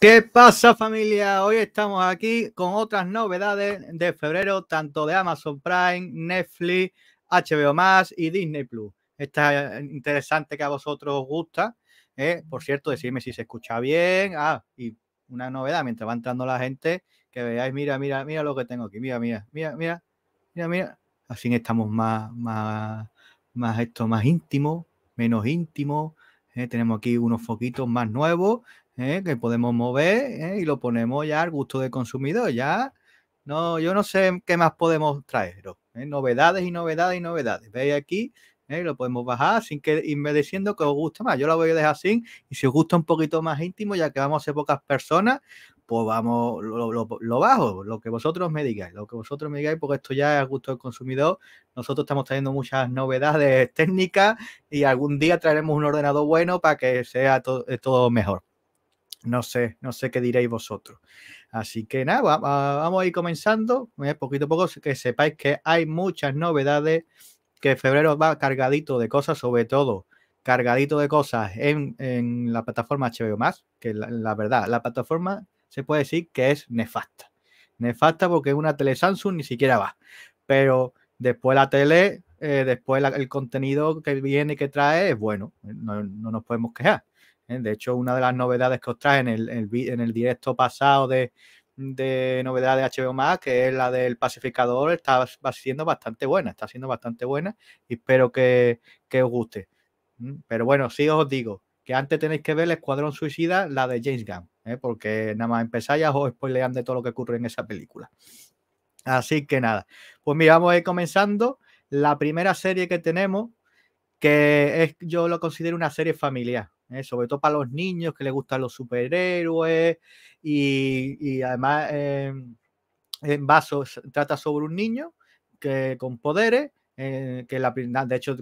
¿Qué pasa familia? Hoy estamos aquí con otras novedades de febrero, tanto de Amazon Prime, Netflix, HBO Max y Disney Plus. Está eh, interesante que a vosotros os gusta. ¿eh? Por cierto, decidme si se escucha bien. Ah, y una novedad, mientras va entrando la gente, que veáis, mira, mira, mira lo que tengo aquí. Mira, mira, mira, mira, mira, mira. Así estamos más, más, más esto, más íntimo, menos íntimo. ¿eh? Tenemos aquí unos foquitos más nuevos ¿eh? que podemos mover ¿eh? y lo ponemos ya al gusto del consumidor. Ya no, yo no sé qué más podemos traer, ¿eh? Novedades y novedades y novedades. Veis aquí, lo podemos bajar sin que irme diciendo que os gusta más. Yo lo voy a dejar así, y si os gusta un poquito más íntimo, ya que vamos a ser pocas personas, pues vamos, lo, bajo, lo que vosotros me digáis, lo que vosotros me digáis, porque esto ya es a gusto del consumidor. Nosotros estamos trayendo muchas novedades técnicas y algún día traeremos un ordenador bueno para que sea todo mejor. No sé, no sé qué diréis vosotros. Así que nada, vamos a ir comenzando eh, poquito a poco, que sepáis que hay muchas novedades, que febrero va cargadito de cosas, sobre todo cargadito de cosas en, la plataforma HBO Más, que la, verdad, la plataforma se puede decir que es nefasta. Nefasta porque una tele Samsung ni siquiera va. Pero después la tele, eh, después el contenido que viene, y que trae, es bueno, no, no nos podemos quejar. ¿eh? De hecho, una de las novedades que os trae en el, en el, directo pasado de, de novedades de HBO Max, que es la del pacificador, está siendo bastante buena, está siendo bastante buena y espero que, os guste. Pero bueno, sí os digo que antes tenéis que ver el Escuadrón Suicida, la de James Gunn, ¿eh? porque nada más empezáis ya os lean de todo lo que ocurre en esa película. Así que nada, pues mira, vamos a ir comenzando. La primera serie que tenemos, que es, yo lo considero una serie familiar, eh, sobre todo para los niños que les gustan los superhéroes y, además eh, en vasos trata sobre un niño que con poderes. Eh, que la, de hecho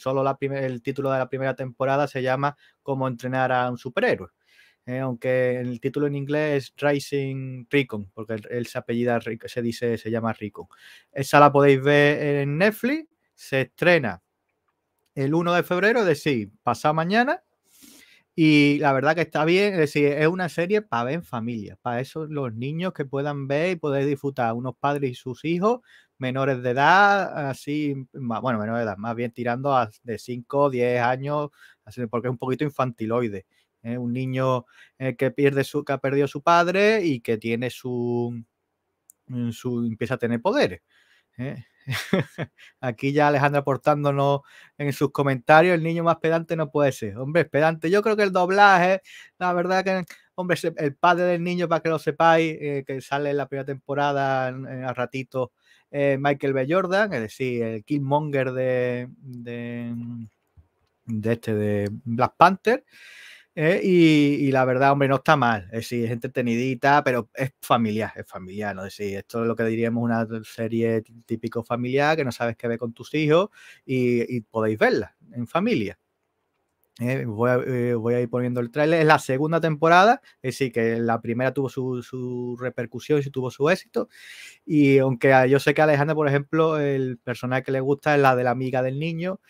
solo la el título de la primera temporada se llama Cómo entrenar a un superhéroe, aunque el título en inglés es Rising Recon, porque el apellido se se dice, se llama Rico. Esa la podéis ver en Netflix, se estrena el 1 de febrero, es decir, pasa mañana. Y la verdad que está bien, es decir, es una serie para ver en familia, para eso los niños que puedan ver y poder disfrutar, unos padres y sus hijos, menores de edad, así, bueno, menores de edad, más bien tirando a, de 5, 10 años, así, porque es un poquito infantiloide. Un niño eh, que, pierde su, que ha perdido su padre y que tiene su, mm, su empieza a tener poderes. Eh. Aquí ya Alejandra portándonos en sus comentarios, el niño más pedante no puede ser. Hombre, pedante. Yo creo que el doblaje, la verdad que, hombre, el padre del niño, para que lo sepáis, eh, que sale en la primera temporada a ratito, eh, Michael B. Jordan, es decir, el Killmonger Monger de, de este, de Black Panther. ¿eh? y, la verdad, hombre, no está mal. Es decir, es entretenidita, pero es familiar, es familiar, ¿no? esto es lo que diríamos una serie típico familiar que no sabes qué ver con tus hijos y, podéis verla en familia. ¿eh? Eh, voy, a, ir poniendo el trailer. Es la segunda temporada, es decir, que la primera tuvo su, su repercusión y tuvo su éxito. Y aunque yo sé que Alejandra, por ejemplo, el personaje que le gusta es la de la amiga del niño,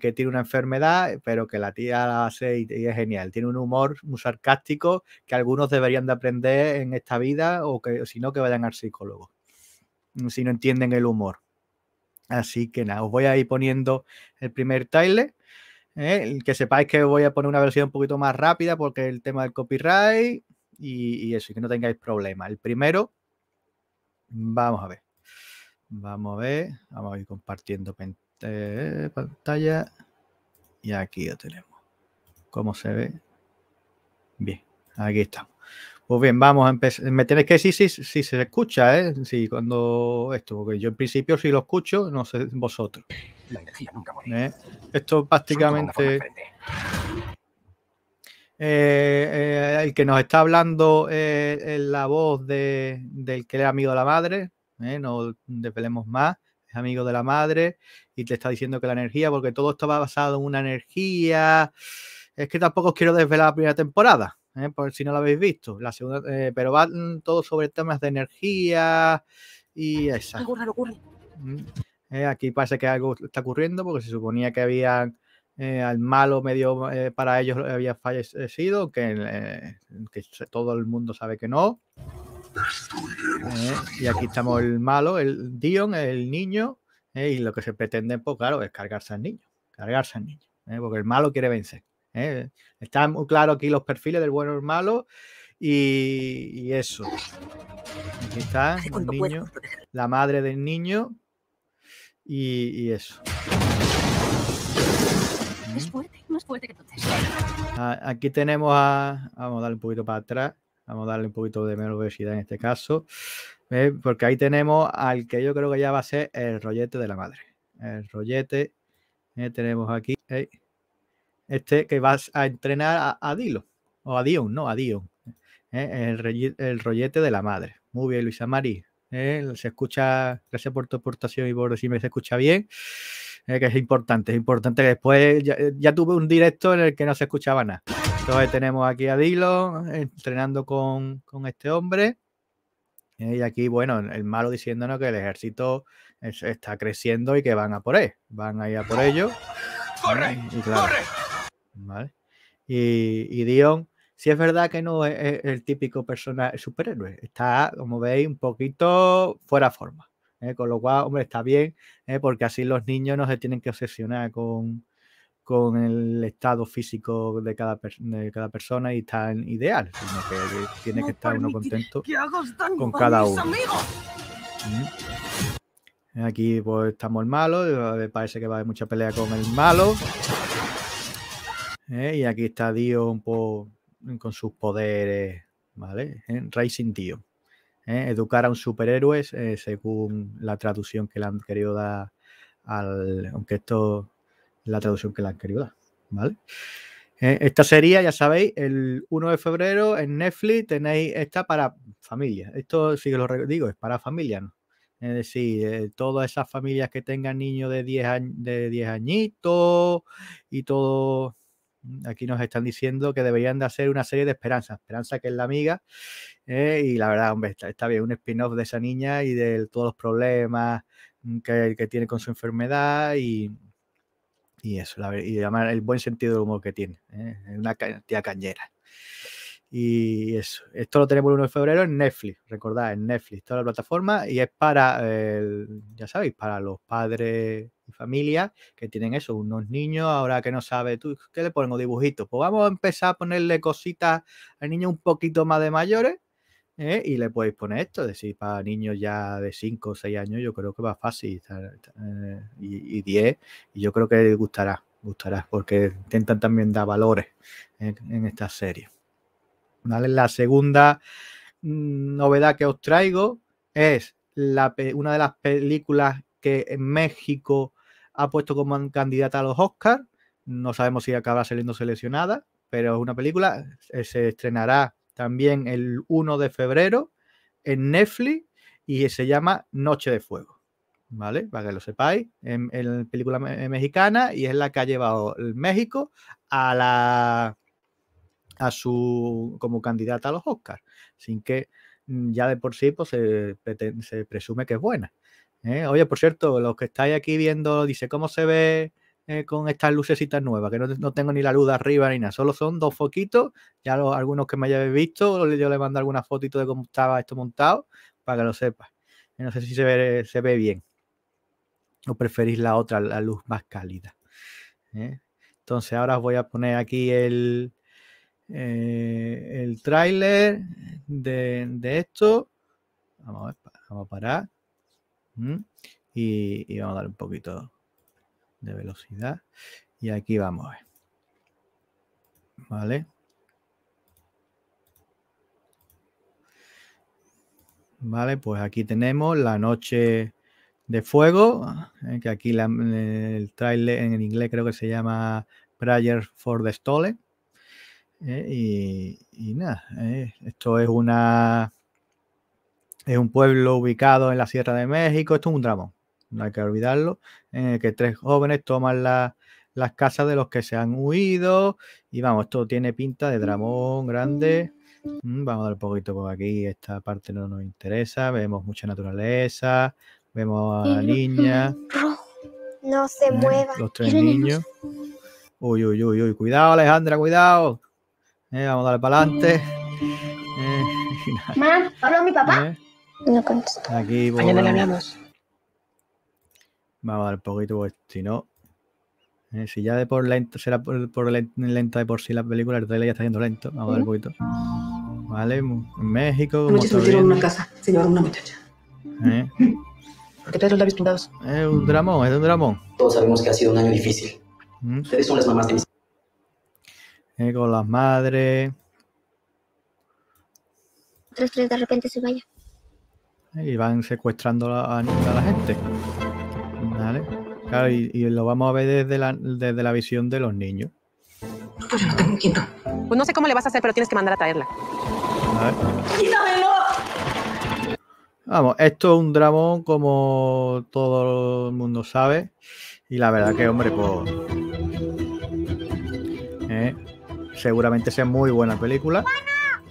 que, tiene una enfermedad, pero que la tía la hace y, es genial. Tiene un humor muy sarcástico que algunos deberían de aprender en esta vida o que si no que vayan al psicólogo, si no entienden el humor. Así que nada, os voy a ir poniendo el primer tile ¿eh? Que sepáis que voy a poner una versión un poquito más rápida porque el tema del copyright y, eso, y que no tengáis problema. El primero, vamos a ver. Vamos a ver, vamos a ir compartiendo pantalla. Este, eh, pantalla y aquí lo tenemos. ¿Cómo se ve? Bien, aquí estamos. Pues bien, vamos a empezar. Me tenéis que decir si, se escucha, ¿eh? Si cuando esto, porque yo en principio si lo escucho, no sé vosotros. ¿Eh? Esto prácticamente... Eh, el que nos está hablando es la voz de, del que ha amigo a la madre, no desvelemos más amigo de la madre y te está diciendo que la energía, porque todo va basado en una energía. Es que tampoco os quiero desvelar la primera temporada, ¿eh? por si no la habéis visto. La segunda, eh, pero va mm, todo sobre temas de energía y esa. Mm, eh, aquí parece que algo está ocurriendo porque se suponía que había eh, al malo medio para ellos había fallecido, que, que, todo el mundo sabe que no. Eh, y aquí estamos el malo, el Dion, el niño, eh, y lo que se pretende, pues claro, es cargarse al niño, cargarse al niño, eh, porque el malo quiere vencer. Están muy claros aquí los perfiles del bueno y el malo, y, eso. Aquí está el niño, la madre del niño, y, eso. fuerte, más fuerte que Aquí tenemos a. Vamos a darle un poquito para atrás. Vamos a darle un poquito de menos obesidad en este caso. Eh, porque ahí tenemos al que yo creo que ya va a ser el rollete de la madre. El rollete. Eh, tenemos aquí. Eh, este que vas a entrenar a, Dilo. O a Dion, no, a Dion. El, rollete de la madre. Muy bien, Luisa María. Se escucha. Gracias por tu aportación y por decirme que se escucha bien. que es importante, es importante que después ya tuve un directo en el que no se escuchaba nada. Entonces tenemos aquí a Dilo eh, entrenando con, este hombre. Eh, y aquí, bueno, el malo diciéndonos que el ejército está creciendo y que van a por él. Van a ir a por ellos. ¡Corre! Eh, y, claro, ¿vale? Y, y, Dion, si es verdad que no es, el típico personaje superhéroe, está, como veis, un poquito fuera de forma. Con lo cual, hombre, está bien, porque así los niños no se tienen que obsesionar con, con el estado físico de cada, de cada persona y está en ideal, sino que tiene que estar uno contento con cada uno. Aquí pues estamos el malo, parece que va a haber mucha pelea con el malo. ¿eh? Y aquí está Dio un poco con sus poderes, ¿vale? ¿Eh? Racing Dio ¿eh? Educar a un superhéroe según la traducción que le han querido dar al... Aunque esto la traducción que la han querido dar, ¿vale? Eh, esta sería, ya sabéis, el 1 de febrero en Netflix tenéis esta para familia. Esto sí que lo digo, es para familia, Es decir, eh, todas esas familias que tengan niños de 10, años, de 10 añitos y todo, mm, aquí nos están diciendo que deberían de hacer una serie de Esperanza. Esperanza que es la amiga. Eh, y la verdad, hombre, está, bien, un spin-off de esa niña y de todos los problemas mm, que, que tiene con su enfermedad y y eso, la, y llamar el buen sentido del humor que tiene. ¿eh? Una tía cañera. Y eso, esto lo tenemos el 1 de febrero en Netflix, recordad, en Netflix, toda la plataforma, y es para, ya sabéis, para los padres y familias que tienen eso, unos niños, ahora que no sabe, tú, ¿qué le ponemos? dibujitos? Pues vamos a empezar a ponerle cositas al niño un poquito más de mayores, ¿eh? y le podéis poner esto. Es decir, para niños ya de 5 o 6 años, yo creo que va fácil. Eh, y 10, y, yo creo que les gustará, gustará, porque intentan también dar valores en, esta serie. La segunda mm, novedad que os traigo es la, una de las películas que en México ha puesto como candidata a los Oscars. No sabemos si acaba saliendo seleccionada, pero es una película. Eh, se estrenará también el 1 de febrero en Netflix y se llama Noche de Fuego. ¿Vale? Para que lo sepáis, en, em, la película mexicana y es la que ha llevado México a la a su como candidata a los Oscars, sin que mm, ya de por sí pues, se, presume que es buena. ¿eh? Oye, por cierto, los que estáis aquí viendo, dice cómo se ve eh, con estas lucecitas nuevas, que no, tengo ni la luz de arriba ni nada, solo son dos foquitos. Ya algunos que me hayáis visto, yo le mando algunas fotitos de cómo estaba esto montado para que lo sepas. No sé si se ve, se ve bien o preferís la otra, la luz más cálida. ¿Eh? Entonces ahora os voy a poner aquí el, eh, el tráiler de, esto. Vamos a, vamos a parar. ¿Mm? Y, y, vamos a dar un poquito de velocidad. Y aquí vamos ¿Vale? Vale, pues aquí tenemos la noche de fuego, ¿eh? que aquí el trailer en inglés creo que se llama Prayer for the Stole. ¿eh? y, nada, ¿eh? esto es una es un pueblo ubicado en la Sierra de México, esto es un dramón no hay que olvidarlo, en que tres jóvenes toman las casas de los que se han huido. Y vamos, esto tiene pinta de dramón grande. Mm, vamos a dar un poquito por aquí, esta parte no nos interesa. Vemos mucha naturaleza, vemos a la niña. No se eh, mueva Los tres niños. Uy, uy, uy, uy. Cuidado, Alejandra, cuidado. Eh, vamos a dar para adelante. Mm. Eh, habla mi papá? Eh. No Aquí, Mañana hablamos. Vamos a dar poquito, pues, si no. Eh, si ya de por lento, será por, por lenta de por sí la película, el trailer ya está yendo lento. Vamos a dar poquito. Vale, en México. Muchos en una casa, se llevaron una muchacha. ¿Eh? ¿Por qué traes los labios pintados? Es un dramón, es un dramón. Todos sabemos que ha sido un año difícil. ¿Mm? Ustedes son las mamás de mis. Eh, con las madres. tres tres de repente se vaya eh, Y van secuestrando a la gente. Mm. y, lo vamos a ver desde la, visión de los niños. Pues no sé cómo le vas a hacer, pero tienes que mandar a traerla. ¡Quítamelo! Vamos, esto es un dramón como todo el mundo sabe. Y la verdad que, hombre, pues... ¿eh? seguramente sea muy buena película.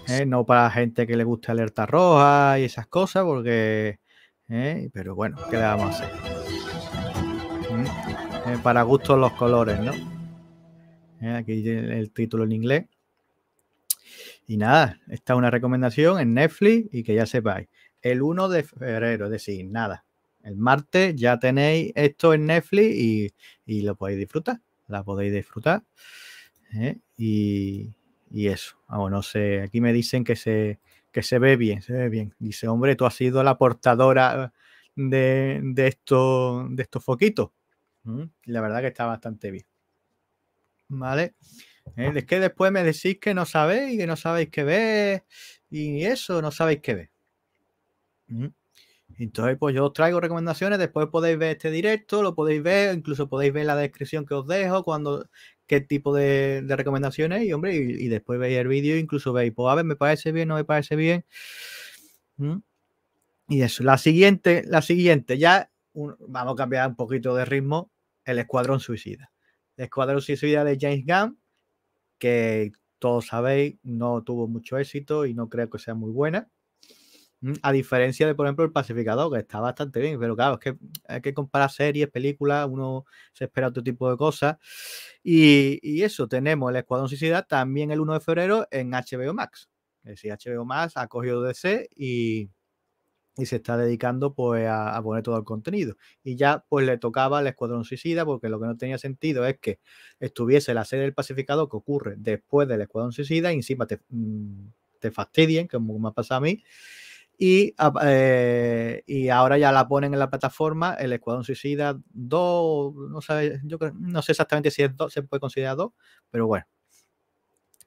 ¿eh? no para gente que le guste alerta roja y esas cosas, porque... ¿eh? pero bueno, ¿qué le vamos a hacer? Eh, para gustos los colores, ¿no? Eh, aquí el, título en inglés. Y nada, está una recomendación en Netflix y que ya sepáis. El 1 de febrero, es decir, nada. El martes ya tenéis esto en Netflix y, lo podéis disfrutar. La podéis disfrutar. ¿eh? y, eso. o no sé. Aquí me dicen que se, que se ve bien, se ve bien. Dice, hombre, tú has sido la portadora de, esto, de estos foquitos la verdad que está bastante bien. ¿Vale? Eh, es que después me decís que no sabéis, que no sabéis qué ver, y eso, no sabéis qué ver. Entonces, pues yo os traigo recomendaciones, después podéis ver este directo, lo podéis ver, incluso podéis ver la descripción que os dejo, cuando, qué tipo de, recomendaciones, y hombre, y, después veis el vídeo, incluso veis, pues a ah, ver, me parece bien, no me parece bien. Y eso, la siguiente, la siguiente, ya vamos a cambiar un poquito de ritmo, el Escuadrón Suicida. El Escuadrón Suicida de James Gunn, que todos sabéis, no tuvo mucho éxito y no creo que sea muy buena. Mm, a diferencia de, por ejemplo, el pacificador, que está bastante bien, pero claro, es que hay que comparar series, películas, uno se espera otro tipo de cosas. Y, y eso, tenemos el Escuadrón Suicida también el 1 de febrero en HBO Max. Es decir, HBO Max ha cogido DC y, y se está dedicando pues a, poner todo el contenido. Y ya pues le tocaba al Escuadrón Suicida porque lo que no tenía sentido es que estuviese la serie del pacificado que ocurre después del Escuadrón Suicida y encima te, mm, te fastidien, como me ha pasado a mí. Y, eh, y, ahora ya la ponen en la plataforma el Escuadrón Suicida 2, no, yo no sé exactamente si es 2, se puede considerar 2, pero bueno,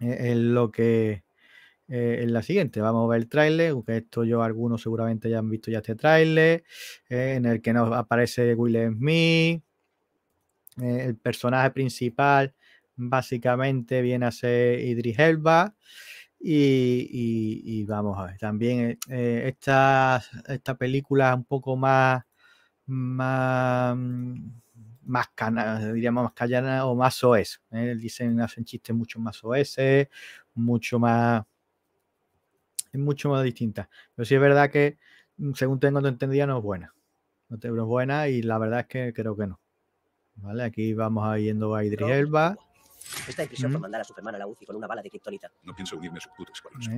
e, es lo que eh, en la siguiente. Vamos a ver el tráiler, aunque esto yo algunos seguramente ya han visto ya este trailer, eh, en el que nos aparece Will Smith, eh, el personaje principal básicamente viene a ser Idris Elba. Y, vamos a ver, también esta, esta película es un poco más, más, más cana, diríamos más callana o más OS. ¿eh? Dicen, hacen chistes mucho más OS, mucho más es mucho más distinta. Pero sí es verdad que, mm, según tengo entendido, no es buena. No es buena y la verdad es que creo que no. ¿Vale? Aquí vamos a yendo a Idris Elba. Está en mm. mandar a Superman a la UCI con una bala de cristonita. No pienso unirme a sus con eso.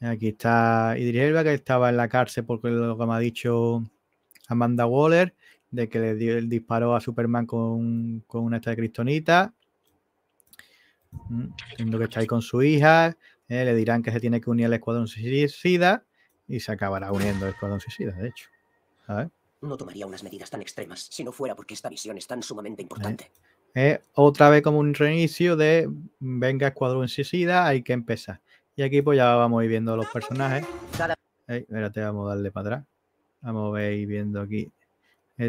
Aquí está Idris Elba, que estaba en la cárcel porque lo que me ha dicho Amanda Waller, de que le dio, disparó a Superman con, una esta de cristonita. Mm, que está ahí con su hija, eh, le dirán que se tiene que unir al Escuadrón Suicida y se acabará uniendo al Escuadrón Suicida, de hecho. No tomaría unas medidas tan extremas si no fuera porque esta visión es tan sumamente eh, importante. Eh, otra vez como un reinicio de mm, venga Escuadrón Suicida, hay que empezar. Y aquí pues ya vamos a ir viendo los personajes. espérate, vamos a darle para atrás. Vamos a ir viendo aquí.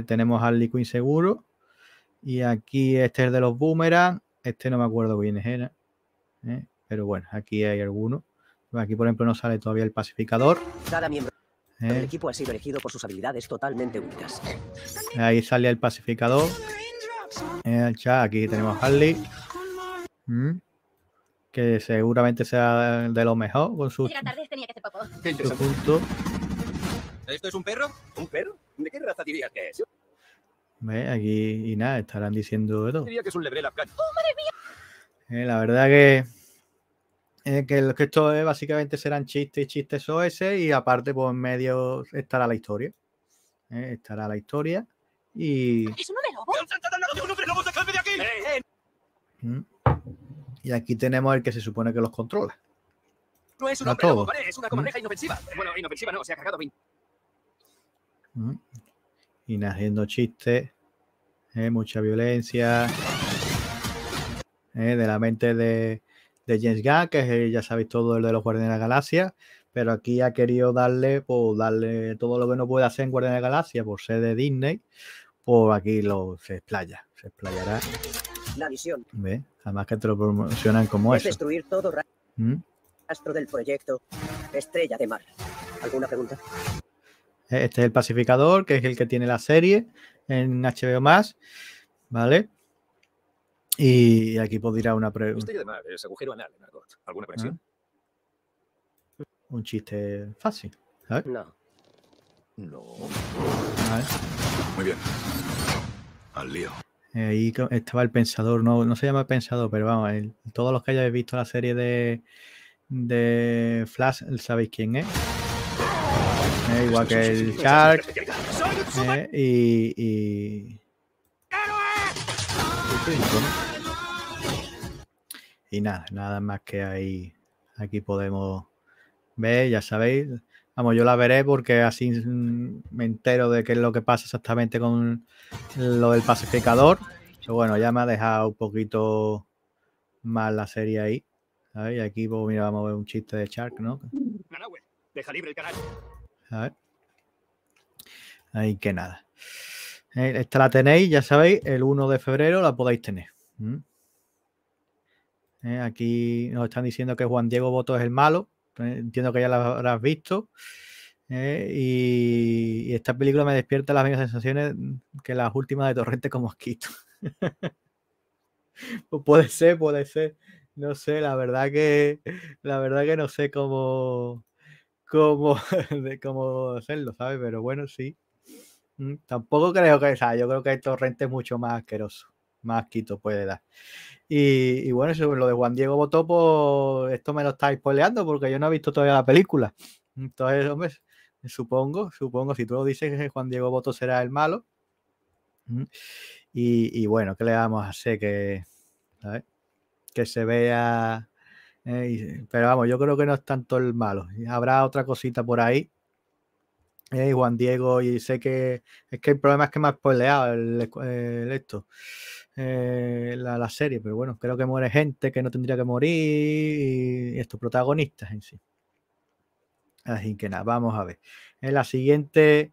tenemos al Quinn seguro. Y aquí este es de los boomerang. Este no me acuerdo quién es pero bueno, aquí hay alguno. Aquí, por ejemplo, no sale todavía el pacificador. Cada miembro eh. equipo ha sido elegido por sus habilidades totalmente únicas. Ahí sale el pacificador. Eh, aquí tenemos Harley. Mm. Que seguramente sea de lo mejor con su, ¿Esto es un perro? ¿Un perro? ¿De qué raza dirías que es? Aquí y nada, estarán diciendo todo. ¡Oh, mía! Eh, la verdad que eh, que, que esto es, básicamente serán chistes y chistes OS y aparte pues, en medio estará la historia. Eh, estará la historia y... Y aquí tenemos el que se supone que los controla. No es un Es una mm. comadreja inofensiva. Eh, bueno, inofensiva no, se ha cagado. 20. Y mm. naciendo chistes, eh, mucha violencia, eh, de la mente de, de James Gunn, que ya sabéis todo el de los Guardianes de la Galaxia, pero aquí ha querido darle, por pues, darle todo lo que no puede hacer en Guardianes de la Galaxia por ser de Disney, o pues aquí lo, se explaya, se explayará. La visión. ¿Ve? Además que te lo promocionan como es. Destruir todo ¿Mm? del proyecto Estrella de Mar. ¿Alguna pregunta? Este es el pacificador, que es el que tiene la serie en HBO ¿vale? Y aquí podría una pregunta. agujero anal, ¿Alguna pensión? Ah. Un chiste fácil. No. No. A ver. Muy bien. Al lío. Ahí estaba el pensador, no, no se llama pensador, pero vamos, todos los que hayáis visto la serie de, de Flash, sabéis quién es. igual que el Shark. Eh, y nada, nada más que ahí aquí podemos ver, ya sabéis. Vamos, yo la veré porque así mm, me entero de qué es lo que pasa exactamente con lo del pacificador. bueno, ya me ha dejado un poquito más la serie ahí. Y aquí, pues, vamos a ver un chiste de Shark, ¿no? deja libre el canal. Ahí que nada. Eh, esta la tenéis, ya sabéis, el 1 de febrero la podéis tener. ¿eh? aquí nos están diciendo que Juan Diego Boto es el malo. ¿eh? entiendo que ya lo habrás visto. ¿eh? y, esta película me despierta las mismas sensaciones que las últimas de Torrente con Mosquito. puede ser, puede ser. No sé, la verdad que la verdad que no sé cómo cómo, cómo hacerlo, ¿sabes? Pero bueno, sí. Mm, tampoco creo que, sea, yo creo que Torrente es mucho más asqueroso más quito puede dar. Y, bueno, sobre lo de Juan Diego Botó, esto me lo estáis spoileando porque yo no he visto todavía la película. Entonces, hombre, supongo, supongo, si tú lo dices que Juan Diego Botó será el malo. Mm. Y, bueno, ¿qué le vamos a hacer? Que, que se vea. Eh, pero vamos, yo creo que no es tanto el malo. Habrá otra cosita por ahí. Eh, Juan Diego, y sé que es que el problema es que me ha spoileado esto. Eh, la, serie, pero bueno, creo que muere gente que no tendría que morir y estos protagonistas en sí. Así que nada, vamos a ver. En la siguiente,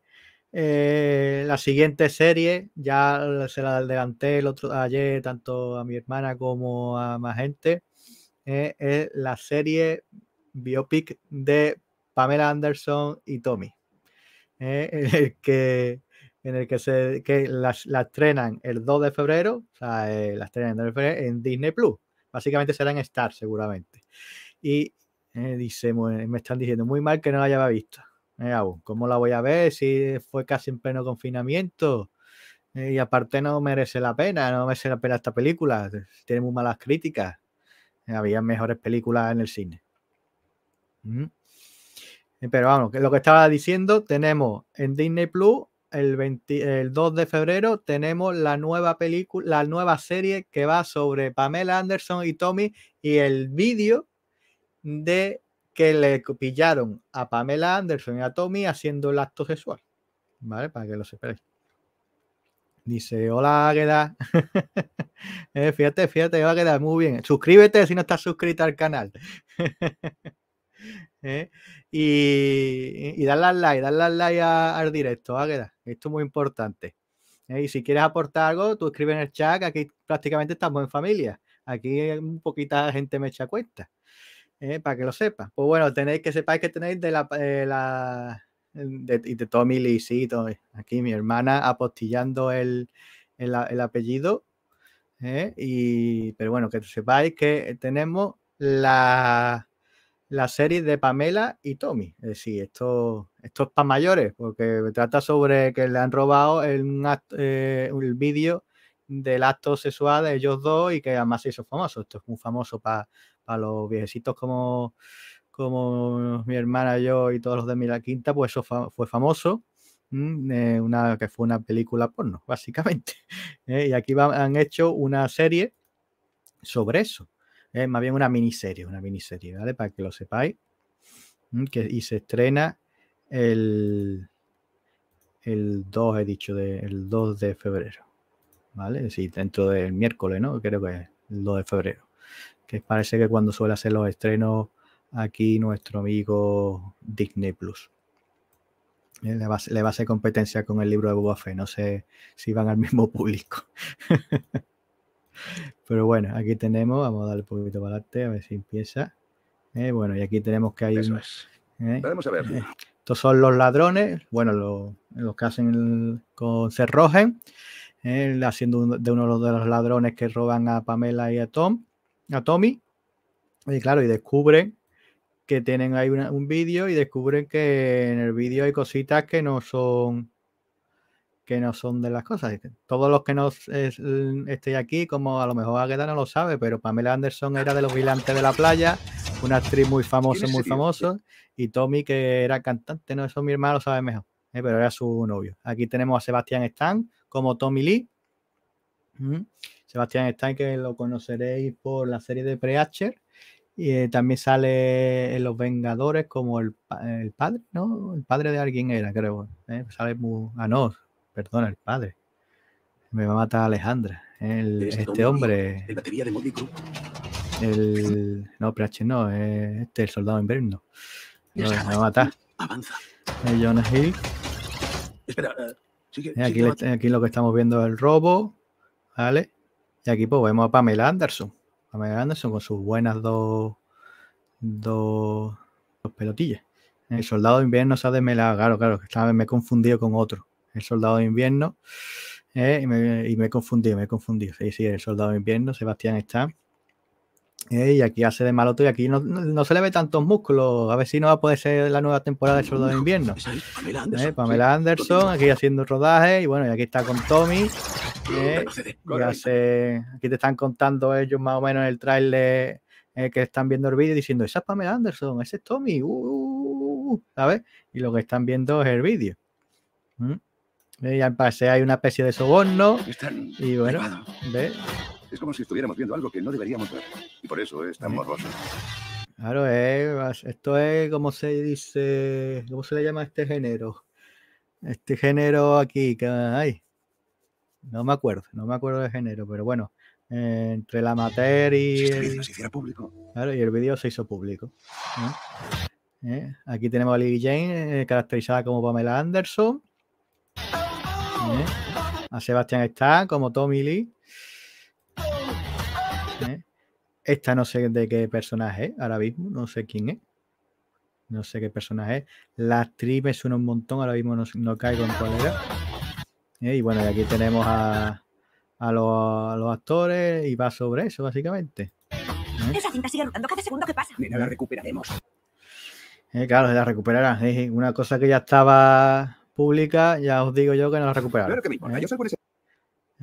eh, la siguiente serie, ya se la adelanté el otro ayer tanto a mi hermana como a más gente, eh, es la serie biopic de Pamela Anderson y Tommy. el que en el que se que la, estrenan el 2 de febrero, o sea, eh, la estrenan en Disney Plus. Básicamente será en Star, seguramente. Y eh, eh, me están diciendo muy mal que no la haya visto. Ah, ¿cómo la voy a ver? Si fue casi en pleno confinamiento. y aparte no merece la pena, no merece la pena esta película. Tiene muy malas críticas. había mejores películas en el cine. Pero vamos, lo que estaba diciendo, tenemos en Disney Plus el, 2 de febrero tenemos la nueva película, la nueva serie que va sobre Pamela Anderson y Tommy y el vídeo de que le pillaron a Pamela Anderson y a Tommy haciendo el acto sexual. ¿Vale? Para que lo sepáis. Dice, hola Águeda. Eh, fíjate, fíjate, fíjate, quedar muy bien. Suscríbete si no estás suscrito al canal. ¿eh? Y, y, darle al like, darle al like al directo, Águeda. Esto es muy importante. ¿eh? Y si quieres aportar algo, tú escribes en el chat, aquí prácticamente estamos en familia. Aquí un poquita gente me echa cuenta, ¿eh? para que lo sepas. Pues bueno, tenéis que sepáis que tenéis de la... De la de, todo aquí mi hermana apostillando el, el, apellido y, pero bueno, que sepáis que tenemos la, la serie de Pamela y Tommy. Es decir, esto, esto es para mayores, porque trata sobre que le han robado el, eh, vídeo del acto sexual de ellos dos y que además se hizo famoso. Esto es muy famoso para los viejecitos como, como mi hermana, yo y todos los de la Quinta, pues eso fue famoso. Mm, eh, una que fue una película porno, básicamente. Eh, y aquí han hecho una serie sobre eso. Es más bien una miniserie, una miniserie, ¿vale? Para que lo sepáis. y se estrena el, el 2, he dicho, de, el 2 de febrero. ¿Vale? Es decir, dentro del miércoles, ¿no? Creo que es el 2 de febrero. Que parece que cuando suele hacer los estrenos aquí nuestro amigo Disney Plus. ¿eh? Le va, a hacer competencia con el libro de Boba Fett. No sé si van al mismo público. Pero bueno, aquí tenemos, vamos a darle un poquito para adelante, a ver si empieza. ¿eh? bueno, y aquí tenemos que hay ¿eh? ver. Eh, estos son los ladrones, bueno, los, que hacen con cerrojen haciendo de uno de los ladrones que roban a Pamela y a Tom, a Tommy. Y claro, y descubren que tienen ahí un vídeo y descubren que en el vídeo hay cositas que no son que no son de las cosas. Todos los que no mm, estéis aquí, como a lo mejor Agueda no lo sabe, pero Pamela Anderson era de los vigilantes de la playa, una actriz muy famosa, muy famosa, y Tommy, que era cantante, no, eso mi hermano sabe mejor, ¿eh? pero era su novio. Aquí tenemos a Sebastián Stan como Tommy Lee. Sebastián Stan, que lo conoceréis por la serie de Preacher. Y eh, también sale en Los Vengadores como el, padre, ¿no? El padre de alguien era, creo. ¿eh? sale muy. a ah, no, perdona, el padre. Me va a matar Alejandra. este hombre. El batería de No, PH no, es este, el soldado invierno. me va a matar. Avanza. El eh, Hill. Espera, eh, eh, aquí, lo que estamos viendo es el robo. ¿Vale? Y aquí pues vemos a Pamela Anderson. Pamela Anderson con sus buenas dos. dos, pelotillas. El soldado invierno se ha desmelado. Claro, claro, que me he confundido con otro el soldado de invierno. Eh, y, me, he confundido, me he confundido. Sí, sí, el soldado de invierno, Sebastián está. Eh, y aquí hace de maloto y aquí no, se le ve tantos músculos. A ver si no va a poder ser la nueva temporada del soldado de invierno. Pamela Anderson, eh, aquí haciendo rodaje. Y bueno, y aquí está con Tommy. aquí te están contando ellos más o menos en el trailer que están viendo el vídeo diciendo, esa es Pamela Anderson, ese es Tommy. Uh, uh, uh, ¿Sabes? Y lo que están viendo es el vídeo. ¿Mm? Eh, ya en pase hay una especie de soborno. y bueno, Es como si estuviéramos viendo algo que no deberíamos ver. Y por eso es tan Claro, eh, esto es como se dice, ¿cómo se le llama este género? Este género aquí que hay. No me acuerdo, no me acuerdo de género, pero bueno, eh, entre la materia y. se hiciera público. Claro, y el vídeo se hizo público. Aquí tenemos a Lily Jane, caracterizada como Pamela Anderson. A Sebastián está, como Tommy Lee. Eh, esta no sé de qué personaje es ahora mismo, no sé quién es. No sé qué personaje es. La actriz me suena un montón, ahora mismo no, caigo en cuál era. Eh, y bueno, aquí tenemos a, los, actores y va sobre eso, básicamente. Eh. Esa cinta sigue rotando cada segundo ¿Qué pasa. Mira, la recuperaremos. claro, la recuperará. una cosa que ya estaba pública, ya os digo yo que no la recuperaron. ¿eh?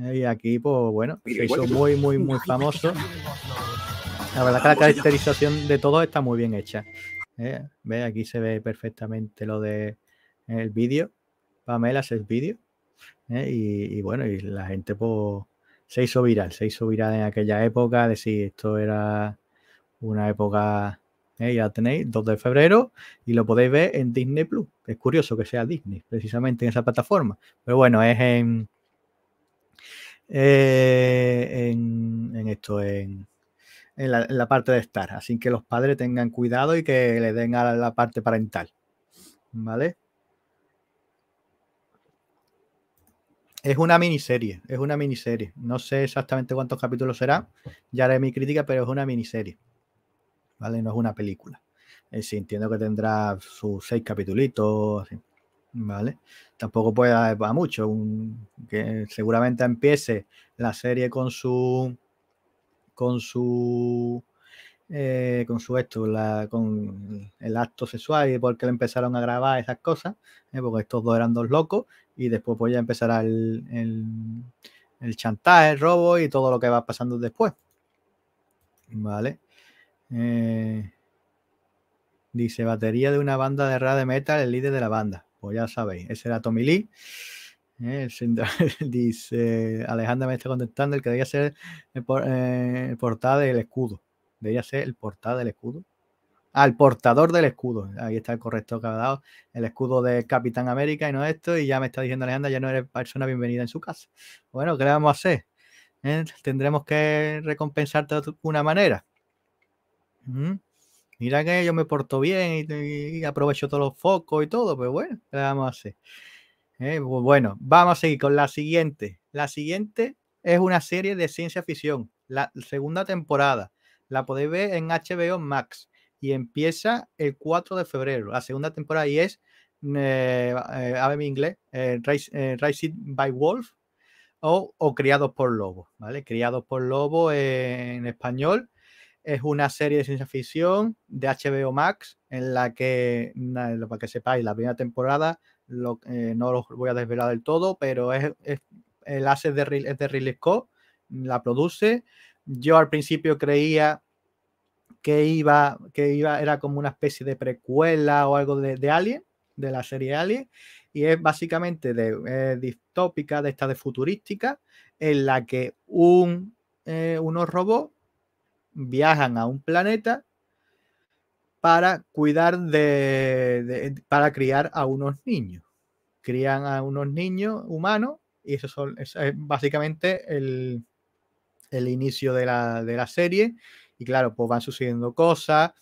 ¿Eh? y aquí, pues bueno, se hizo muy, muy, muy famoso. La verdad que la caracterización de todo está muy bien hecha. ¿eh? Ve, aquí se ve perfectamente lo de el vídeo. Pamela es el vídeo. Y, bueno, y la gente pues, se hizo viral, se hizo viral en aquella época, de si esto era una época ¿eh? ya tenéis 2 de febrero y lo podéis ver en Disney Plus. Es curioso que sea Disney, precisamente en esa plataforma. Pero bueno, es en. Eh, en, esto, en, la, parte de estar. Así que los padres tengan cuidado y que le den a la parte parental. ¿Vale? Es una miniserie, es una miniserie. No sé exactamente cuántos capítulos será, ya haré mi crítica, pero es una miniserie. ¿vale? No es una película. Es sí, entiendo que tendrá sus seis capitulitos, ¿vale? Tampoco puede dar a mucho. Un, que seguramente empiece la serie con su. con su. Eh, con su esto, con el acto sexual y porque le empezaron a grabar esas cosas, ¿eh? porque estos dos eran dos locos, y después pues ya empezará el, el chantaje, el robo y todo lo que va pasando después. ¿Vale? Eh, dice, batería de una banda de radio de metal, el líder de la banda. Pues ya sabéis, ese era Tommy Lee. Eh, dice, Alejandra me está contestando, el que debía ser el, por, eh, del escudo. debería ser el portada del escudo. Al ah, portador del escudo. Ahí está el correcto que ha dado. El escudo de Capitán América y no esto. Y ya me está diciendo Alejandra, ya no eres persona bienvenida en su casa. Bueno, ¿qué le vamos a hacer? tendremos que recompensarte de una manera mira que yo me porto bien y, aprovecho todos los focos y todo, pero pues bueno, vamos a hacer? Eh, bueno, vamos a seguir con la siguiente. La siguiente es una serie de ciencia ficción, la segunda temporada. La podéis ver en HBO Max y empieza el 4 de febrero, la segunda temporada, y es, eh, eh, a mi inglés, Raised by Wolf o, Criados por Lobos ¿vale? Criados por Lobo en español es una serie de ciencia ficción de HBO Max en la que, para que sepáis, la primera temporada, eh, no los voy a desvelar del todo, pero es, el hace de, es de Ridley Scott, la produce. Yo al principio creía que iba, que iba, era como una especie de precuela o algo de, Alien, de la serie Alien, y es básicamente de eh, distópica, de esta de futurística, en la que un, eh, unos robots viajan a un planeta para cuidar de, para criar a unos niños. Crían a unos niños humanos y eso, son, es básicamente el, inicio de la, de la, serie. Y claro, pues van sucediendo cosas,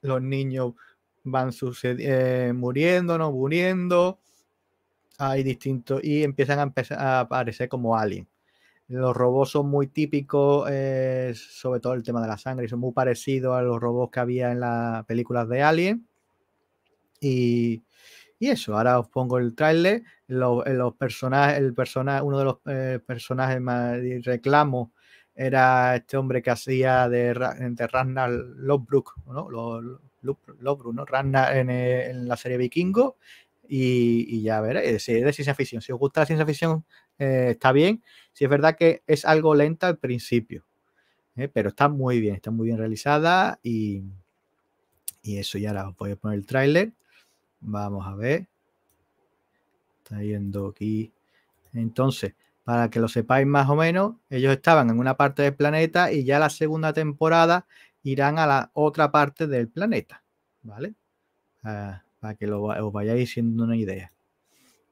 los niños van sucediendo eh, muriendo, muriendo, hay distintos, y empiezan a, empezar a aparecer como aliens. Los robots son muy típicos, eh, sobre todo el tema de la sangre, y son muy parecidos a los robots que había en las películas de Alien. Y, eso, ahora os pongo el trailer eh, los, personajes, el personaje, uno de los eh, personajes más reclamos era este hombre que hacía de, de Ragnar Lothbrok ¿no? lo, ¿no? Ragnar en, la serie Vikingo y, ya veréis, es de ciencia ficción, si os gusta la ciencia ficción está bien, si es verdad que es algo lenta al principio, ¿eh? pero está muy bien, está muy bien realizada y, eso ya ahora os voy a poner el tráiler. Vamos a ver. Está yendo aquí. Entonces, para que lo sepáis más o menos, ellos estaban en una parte del planeta y ya la segunda temporada irán a la otra parte del planeta, ¿vale? Ah, para que lo, os vayáis siendo una idea.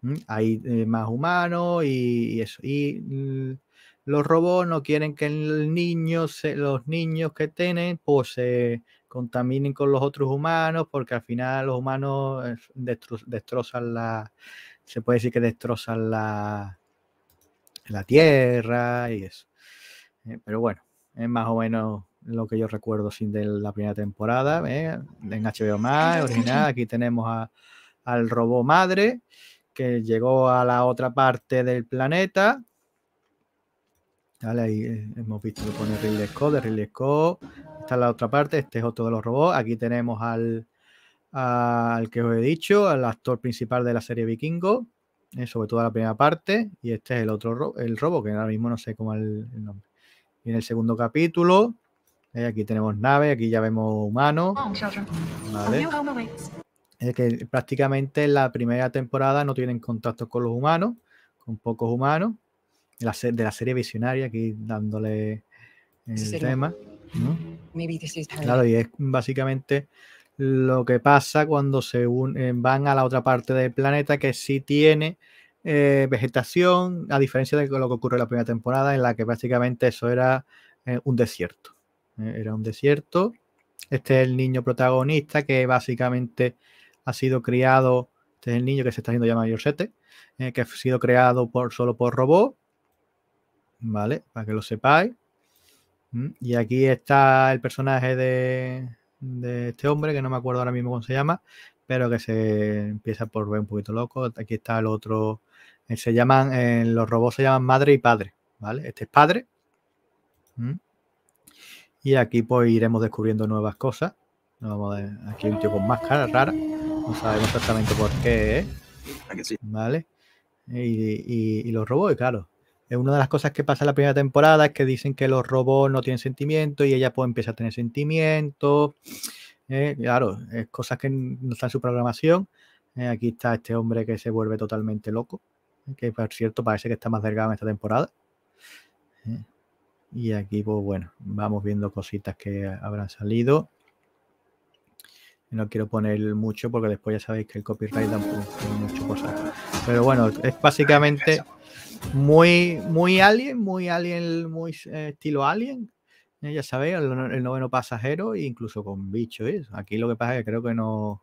Mm, hay eh, más humanos y, eso. Y los robots no quieren que el niño los niños que tienen pues se contaminen con los otros humanos porque al final los humanos eh, destrozan la se puede decir que destrozan la la tierra y eso eh, pero bueno es más o menos lo que yo recuerdo sin de la primera temporada en HBO más original aquí tenemos a, al robot madre que llegó a la otra parte del planeta. Dale, ahí eh, hemos visto que pone Ridley Scott, Ridley Scott. Esta es la otra parte, este es otro de los robots. Aquí tenemos al, al que os he dicho, al actor principal de la serie Vikingo, eh, sobre todo la primera parte. Y este es el otro el robo, que ahora mismo no sé cómo es el, nombre. Y en el segundo capítulo, eh, aquí tenemos nave, aquí ya vemos humanos. Vale es que prácticamente en la primera temporada no tienen contacto con los humanos, con pocos humanos, de la, serie visionaria, aquí dándole el tema. Claro, y es básicamente lo que pasa cuando se eh, van a la otra parte del planeta que sí tiene eh, vegetación, a diferencia de lo que ocurre en la primera temporada, en la que prácticamente eso era eh, un desierto. era un desierto. Este es el niño protagonista que básicamente sido criado, este es el niño que se está haciendo ya Yo eh, que ha sido creado por, solo por robot, ¿vale? Para que lo sepáis. Mm, y aquí está el personaje de, este hombre, que no me acuerdo ahora mismo cómo se llama, pero que se empieza por ver un poquito loco. Aquí está el otro, eh, se llaman, en eh, los robots se llaman madre y padre, ¿vale? Este es padre. Mm. Y aquí pues iremos descubriendo nuevas cosas. aquí un tío con máscara rara. No sabemos exactamente por qué. ¿eh? ¿Vale? Eh, y, los robots, claro. Es una de las cosas que pasa en la primera temporada es que dicen que los robots no tienen sentimiento y ella puede empieza a tener sentimientos. ¿eh? claro, es cosas que no están en su programación. Eh, aquí está este hombre que se vuelve totalmente loco. Que por cierto parece que está más delgado en esta temporada. Y aquí, pues bueno, vamos viendo cositas que habrán salido. No quiero poner mucho porque después ya sabéis que el copyright da mucho cosas. Pero bueno, es básicamente muy, muy alien, muy alien, muy eh, estilo alien. Eh, ya sabéis, el, noveno pasajero, e incluso con bicho Aquí lo que pasa es que creo que no,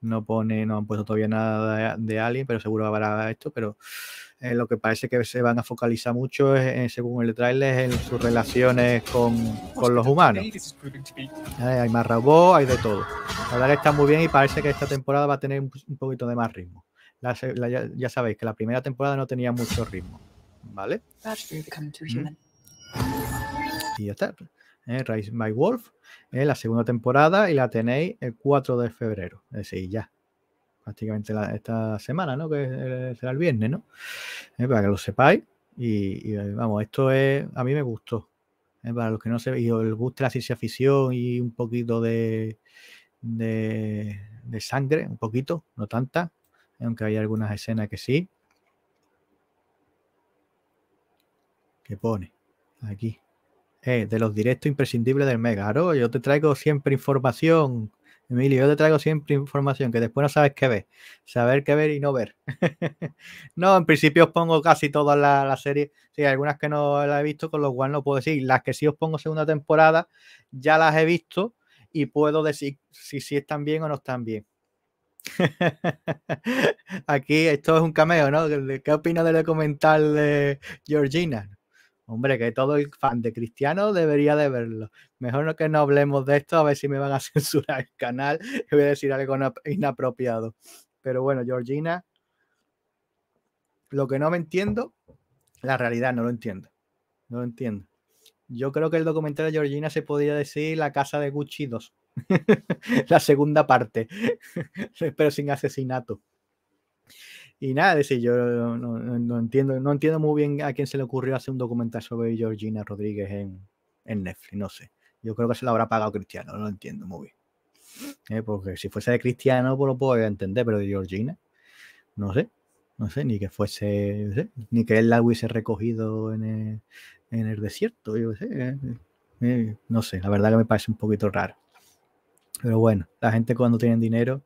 no pone, no han puesto todavía nada de, alien, pero seguro habrá esto. Pero eh, lo que parece que se van a focalizar mucho, es, según el trailer, en sus relaciones con, con los humanos. hay más robots, hay de todo. La verdad que está muy bien y parece que esta temporada va a tener un, poquito de más ritmo. ya, sabéis que la primera temporada no tenía mucho ritmo, ¿vale? Mm. Y ya está. Eh, Rise by Wolf, eh, la segunda temporada, y la tenéis el 4 de febrero. Es decir, ya. Prácticamente esta semana, ¿no? Que será el viernes, ¿no? Eh, para que lo sepáis. Y, vamos, esto es. A mí me gustó. Eh, para los que no se. Y os guste la ciencia ficción y un poquito de de, sangre, un poquito, no tanta, aunque hay algunas escenas que sí. que pone aquí. Eh, de los directos imprescindibles del Mega. yo te traigo siempre información, Emilio, yo te traigo siempre información que después no sabes qué ver. Saber qué ver y no ver. no, en principio os pongo casi todas la, la serie. Sí, algunas que no las he visto, con lo cual no puedo decir. Las que sí os pongo segunda temporada, ya las he visto y puedo decir si, si están bien o no están bien. Aquí esto es un cameo, ¿no? ¿Qué opina del comentar de Georgina? Hombre, que todo el fan de Cristiano debería de verlo. Mejor no que no hablemos de esto, a ver si me van a censurar el canal que voy a decir algo inapropiado. Pero bueno, Georgina, lo que no me entiendo, la realidad no lo entiendo. No lo entiendo. Yo creo que el documental de Georgina se podría decir La casa de Gucci 2. la segunda parte, pero sin asesinato. Y nada, decir, yo no, entiendo, no entiendo muy bien a quién se le ocurrió hacer un documental sobre Georgina Rodríguez en, Netflix, no sé. Yo creo que se lo habrá pagado Cristiano, no lo entiendo muy bien. Eh, porque si fuese de Cristiano, pues lo puedo entender, pero de Georgina, no sé, no sé, ni que fuese, ni que él la hubiese recogido en el, en el desierto, yo eh, eh, eh, no sé, la verdad que me parece un poquito raro. Pero bueno, la gente cuando tiene dinero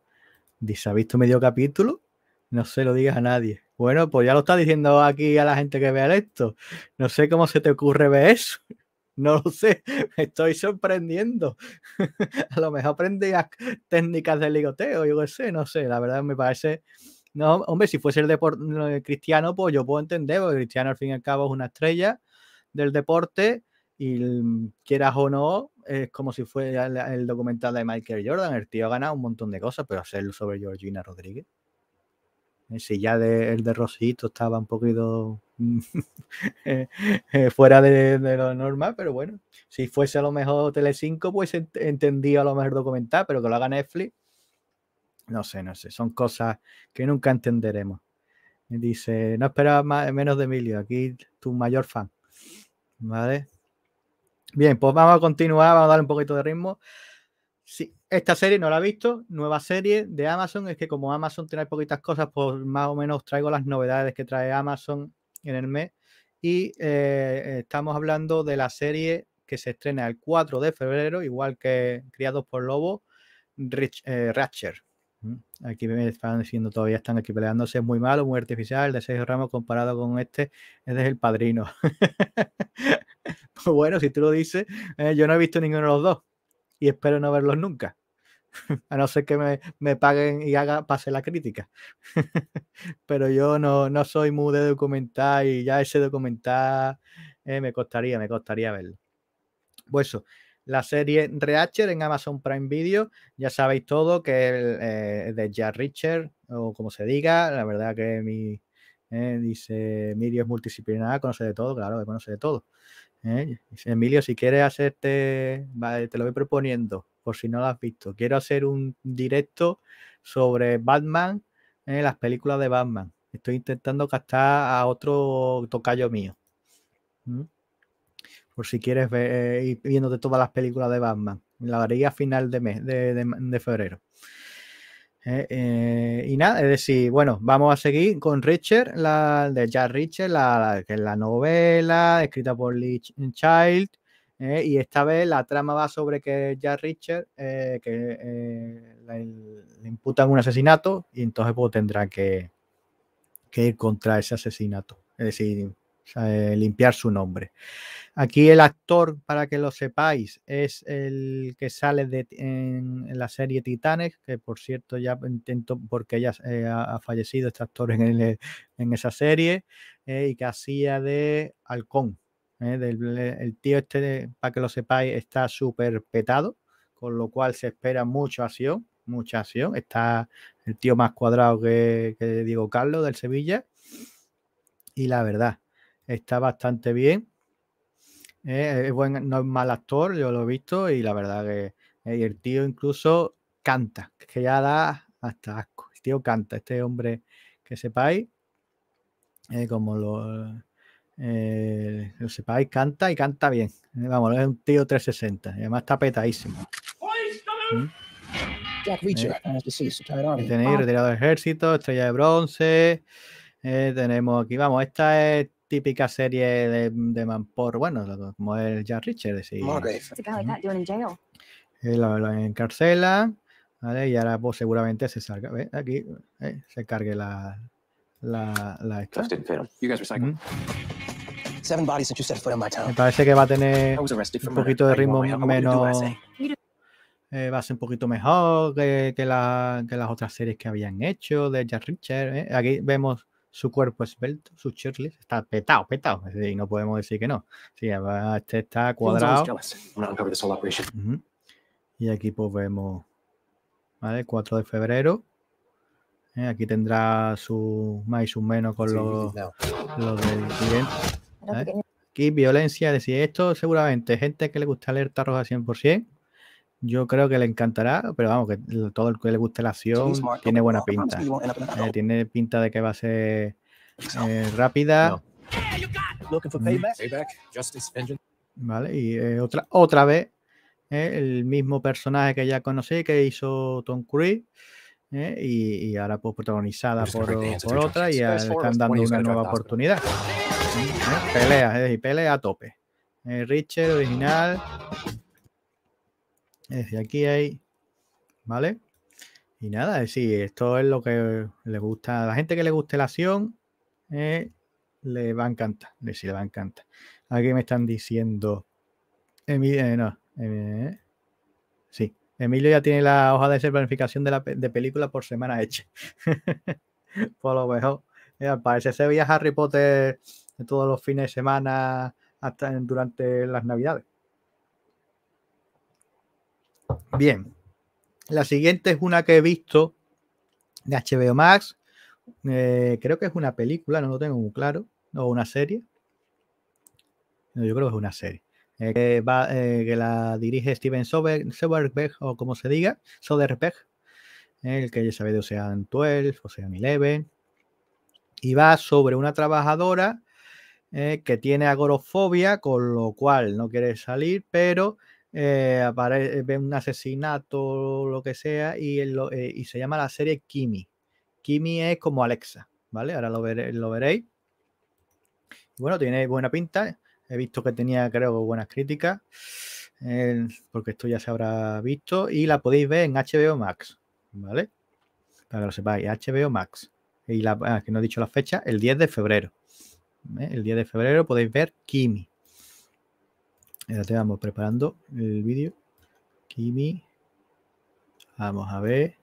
dice, ¿ha visto medio capítulo? No se lo digas a nadie. Bueno, pues ya lo está diciendo aquí a la gente que vea esto. No sé cómo se te ocurre ver eso. No lo sé, me estoy sorprendiendo. a lo mejor aprendías técnicas de ligoteo, yo qué sé, no sé. La verdad me parece... No, hombre, si fuese el deporte cristiano, pues yo puedo entender, porque Cristiano al fin y al cabo es una estrella del deporte y quieras o no, es como si fuera el, documental de Michael Jordan. El tío ha ganado un montón de cosas, pero hacerlo sobre Georgina Rodríguez. Eh, si ya el de Rosito estaba un poquito mm, eh, eh, fuera de, lo normal, pero bueno, si fuese a lo mejor Tele5, pues entendía a lo mejor documental, pero que lo haga Netflix, no sé, no sé, son cosas que nunca entenderemos. Dice, no esperaba más, menos de Emilio, aquí tu mayor fan. ¿Vale? Bien, pues vamos a continuar, vamos a dar un poquito de ritmo. Sí, esta serie no la he visto, nueva serie de Amazon. Es que como Amazon tiene poquitas cosas, pues más o menos traigo las novedades que trae Amazon en el mes. Y eh, estamos hablando de la serie que se estrena el 4 de febrero, igual que Criados por Lobo, Rich, eh, Ratcher. Aquí me están diciendo todavía están aquí peleándose. Es muy malo, muy artificial. De Sergio Ramos comparado con este, este es el padrino. pues bueno, si tú lo dices, eh, yo no he visto ninguno de los dos y espero no verlos nunca. A no ser que me, paguen y haga, pase la crítica. Pero yo no, no, soy muy de documentar y ya ese documentar eh, me costaría, me costaría verlo. Pues eso, la serie Reacher en Amazon Prime Video. Ya sabéis todo que es eh, de Jack Richard, o como se diga, la verdad que mi, eh, dice Emilio es multidisciplinada conoce de todo, claro conoce de todo. Eh. Emilio, si quieres hacerte, te lo voy proponiendo, por si no lo has visto. Quiero hacer un directo sobre Batman, las películas de Batman. Estoy intentando captar a otro tocayo mío por si quieres ver, ir eh, viéndote todas las películas de Batman. La varía final de mes, de, febrero. Eh, eh, y nada, es decir, bueno, vamos a seguir con Richard, la de Jack Richard, la, que es la novela escrita por Lee Child. y esta vez la trama va sobre que Jack Richard que, le, imputan un asesinato y entonces pues, tendrá que, que ir contra ese asesinato. Es decir, eh, limpiar su nombre. Aquí el actor, para que lo sepáis, es el que sale de, en, la serie Titanic, que por cierto ya intento, porque ya eh, ha, fallecido este actor en, esa serie, eh, y que hacía de halcón. el tío este, para que lo sepáis, está súper petado, con lo cual se espera mucha acción, mucha acción. Está el tío más cuadrado que Diego Carlos del Sevilla. Y la verdad, está bastante bien. es buen, no es mal actor, yo lo he visto y la verdad que eh, el tío incluso canta, que ya da hasta asco. El tío canta, este hombre que sepáis, eh, como lo, eh, lo sepáis, canta y canta bien. Eh, vamos, es un tío 360, además está petadísimo. ¿Mm? tenéis retirado de ejército, estrella de bronce. tenemos aquí, vamos, esta es típica serie de, de Manpor, bueno, como el Jack Richard sí eh, lo, encarcela, ¿vale? Y ahora pues, seguramente se salga, aquí, eh, se cargue la... la, la Me parece que va a tener un poquito de ritmo menos... Eh, va a ser un poquito mejor que, que, la, que, las otras series que habían hecho de Jack Richard. Aquí vemos su cuerpo esbelto, su shirtless, está petado, petado. Y no podemos decir que no. este está cuadrado. Y aquí pues vemos, ¿vale? 4 de febrero. Eh, aquí tendrá su más y su menos con los, del cliente. ¿eh? Aquí violencia, decir esto seguramente, gente que le gusta leer roja a 100% yo creo que le encantará, pero vamos, que todo el que le guste la acción tiene buena pinta. Eh, tiene pinta de que va a ser eh, rápida. Mm. Vale, y eh, otra, otra vez el mismo personaje que ya conocí que hizo Tom Cruise. Y, ahora pues protagonizada por, otra y le están dando una nueva oportunidad. Mm, pelea, y pelea a tope. Richard original, decir, aquí hay, ¿vale? Y nada, decir, eh, esto es lo que le gusta a la gente que le guste la acción, eh, le va a encantar, le, le va a encantar. Aquí me están diciendo, Emilio, eh, no, sí, Emilio ya tiene la hoja de planificación de, la, de película por semana hecha. por lo mejor, parece se Harry Potter todos los fines de semana hasta durante las navidades. Bien, la siguiente es una que he visto de HBO Max. Eh, creo que es una película, no lo tengo muy claro, o una serie. yo creo que es una serie. Eh, eh, que, la dirige Steven Soderbergh, o como se diga, Soderbergh, el que ya sabe de Ocean 12, Ocean 11. Y va sobre una trabajadora que tiene agorofobia, con lo cual no quiere salir, pero eh, aparece, eh, un asesinato, lo que sea, eh, y, se llama la serie Kimi. Kimi es como Alexa, ¿vale? Ahora lo, lo veréis. Bueno, tiene buena pinta. He visto que tenía, creo, buenas críticas, porque esto ya se habrá visto. Y la podéis ver en HBO Max, ¿vale? Para que lo sepáis, HBO Max. Y la, ah, que no he dicho la fecha, el 10 de febrero. El 10 de febrero podéis ver Kimi. Ya te vamos preparando el vídeo. Kimi. Vamos a ver.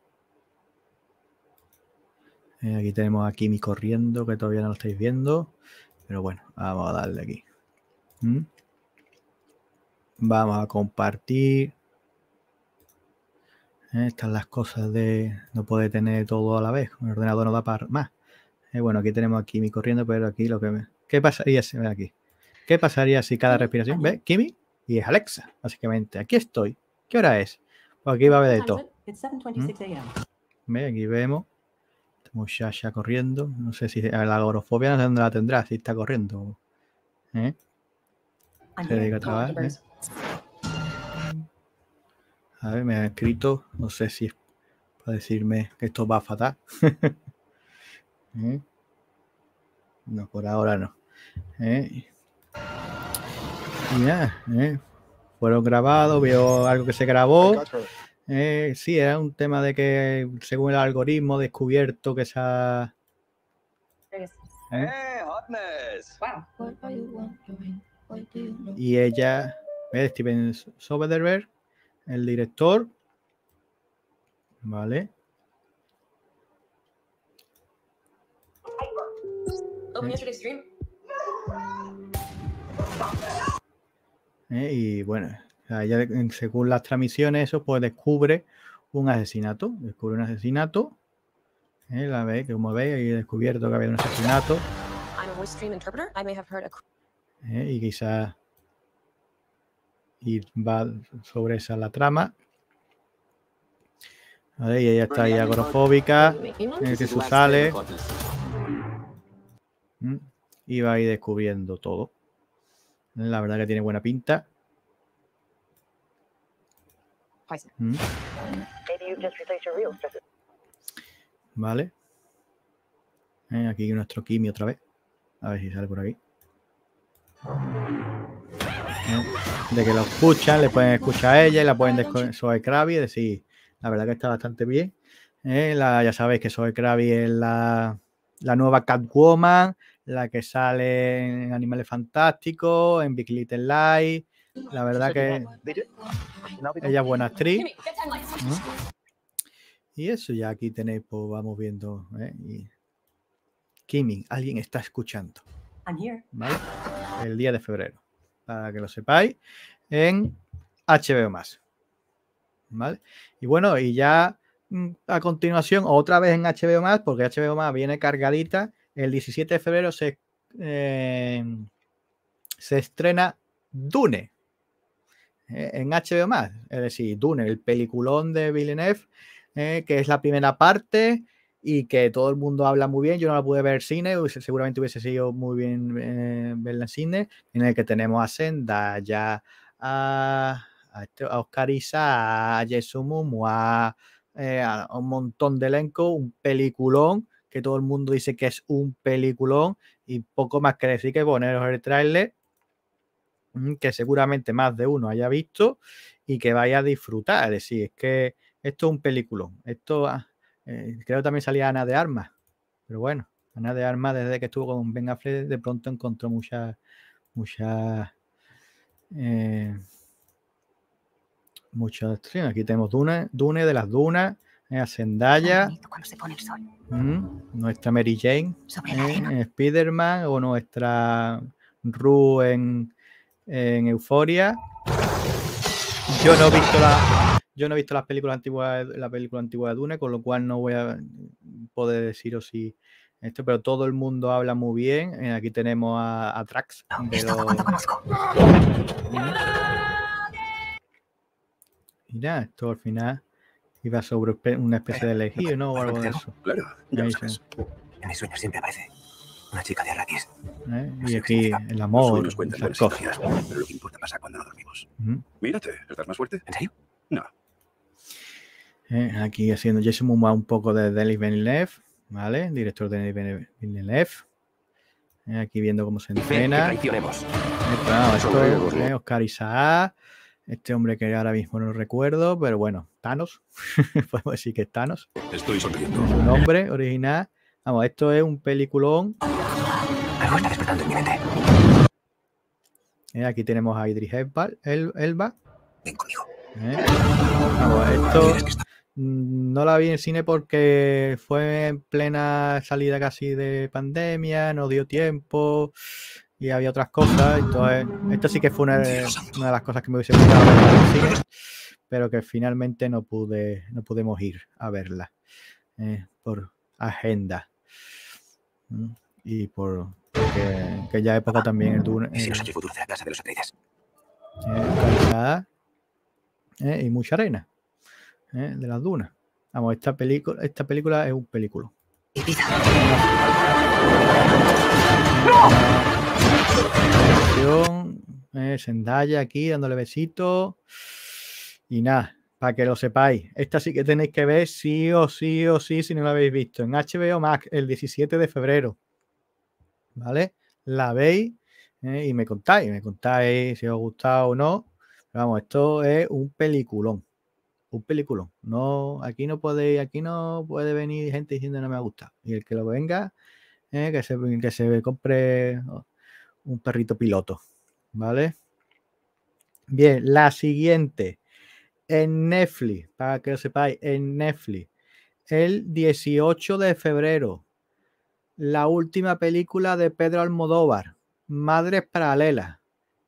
Eh, aquí tenemos a Kimi corriendo, que todavía no lo estáis viendo. Pero bueno, vamos a darle aquí. ¿Mm? Vamos a compartir. Eh, estas las cosas de no puede tener todo a la vez. Un ordenador no da para más. Eh, bueno, aquí tenemos a Kimi corriendo, pero aquí lo que me... ¿Qué pasaría ve aquí? ¿Qué pasaría si cada mm. respiración ve Kimi y es Alexa? Básicamente, aquí estoy. ¿Qué hora es? Pues aquí va a haber de todo. ¿Mm? Aquí vemos. ya ya corriendo. No sé si la agorofobia no dónde la tendrá, si está corriendo. ¿Eh? ¿eh? a ver, me ha escrito. No sé si es para decirme que esto va fatal. ¿Eh? No, por ahora no. Ya, ¿eh? Fueron grabados, vio algo que se grabó. Eh, sí, era un tema de que según el algoritmo descubierto que esa... ¿Eh? eh y ella, Steven Soderbergh, el director, ¿vale? Oh, ¿eh? Y bueno, según las transmisiones, eso pues descubre un asesinato, descubre un asesinato, ¿eh? la ve, como veis, he descubierto que había un asesinato. ¿eh? Y quizás y va sobre esa la trama. Y ella está ahí agorofóbica, en el que su sale. Y va ahí descubriendo todo. La verdad que tiene buena pinta. Pues mm. Vale. Eh, aquí nuestro Kimi otra vez. A ver si sale por aquí. Eh, de que lo escuchan, le pueden escuchar a ella y la pueden Soy Krabi decir, la verdad que está bastante bien. Eh, la, ya sabéis que Soy Krabi es la, la nueva Catwoman, la que sale en Animales Fantásticos, en Big Little Lies. La verdad que ella es buena actriz. Y eso ya aquí tenéis, pues vamos viendo. ¿eh? Kimmy, alguien está escuchando. ¿Vale? El día de febrero, para que lo sepáis, en HBO más. ¿Vale? Y bueno, y ya mm, a continuación, otra vez en HBO más, porque HBO más viene cargadita el 17 de febrero se, eh, se estrena Dune eh, en HBO más, es decir, Dune, el peliculón de Villeneuve, eh, que es la primera parte y que todo el mundo habla muy bien. Yo no la pude ver en cine, seguramente hubiese sido muy bien verla en cine, en el que tenemos a Senda, a, a este, Oscar Isa, a Jesumu, a, a un montón de elenco, un peliculón todo el mundo dice que es un peliculón y poco más que decir que poneros el trailer mm, que seguramente más de uno haya visto y que vaya a disfrutar. Es decir, es que esto es un peliculón. Esto ah, eh, creo también salía Ana de Armas, pero bueno, Ana de Armas desde que estuvo con Ben Affleck de pronto encontró muchas muchas eh, muchas Aquí tenemos Dune, Dune de las Dunas, a eh, Zendaya. nuestra mm, Mary Jane. Eh, en Spider-Man o nuestra Rue en, en Euforia. Yo no he visto la, Yo no he visto las películas antiguas, la película antigua de Dune, con lo cual no voy a poder deciros si esto, pero todo el mundo habla muy bien. Eh, aquí tenemos a, Trax. Mira, esto al final Iba sobre una especie de elegido, ¿no? O algo de eso. Claro, ya lo En mis sueños siempre aparece una chica de Arrakis. ¿Eh? y aquí el amor, nos cuentan las Pero lo que importa pasa cuando no dormimos. Mírate, ¿estás más fuerte? ¿En serio? No. ¿Eh? aquí haciendo Jason Momoa un poco de Denis Villeneuve, ¿vale? Director de Denis Villeneuve. Eh, aquí viendo cómo se entrena. Oscar Isaac, este hombre que ahora mismo no recuerdo, pero bueno, Thanos, podemos decir que es Thanos. Estoy sonriendo. Su nombre original. Vamos, esto es un peliculón. Algo en mi mente. Eh, aquí tenemos a Idris Elba. El, Elba. Ven conmigo. Eh, esto mm, no la vi en cine porque fue en plena salida casi de pandemia, no dio tiempo y había otras cosas. Entonces, esto sí que fue una, una de las cosas que me hubiese gustado pero que finalmente no pude, no pudimos ir a verla por agenda y por ya aquella época también el Duna casa de los y mucha arena de las dunas. Vamos, esta película, esta película es un película. ¡No! aquí dándole besito y nada, para que lo sepáis, esta sí que tenéis que ver sí o sí o sí si no la habéis visto. En HBO Max, el 17 de febrero. ¿Vale? La veis ¿eh? y me contáis, me contáis si os gustado o no. vamos, esto es un peliculón. Un peliculón. No, aquí no podéis, aquí no puede venir gente diciendo no me gusta. Y el que lo venga, ¿eh? que, se, que se compre oh, un perrito piloto. ¿Vale? Bien, la siguiente en Netflix, para que lo sepáis, en Netflix, el 18 de febrero, la última película de Pedro Almodóvar, Madres Paralelas,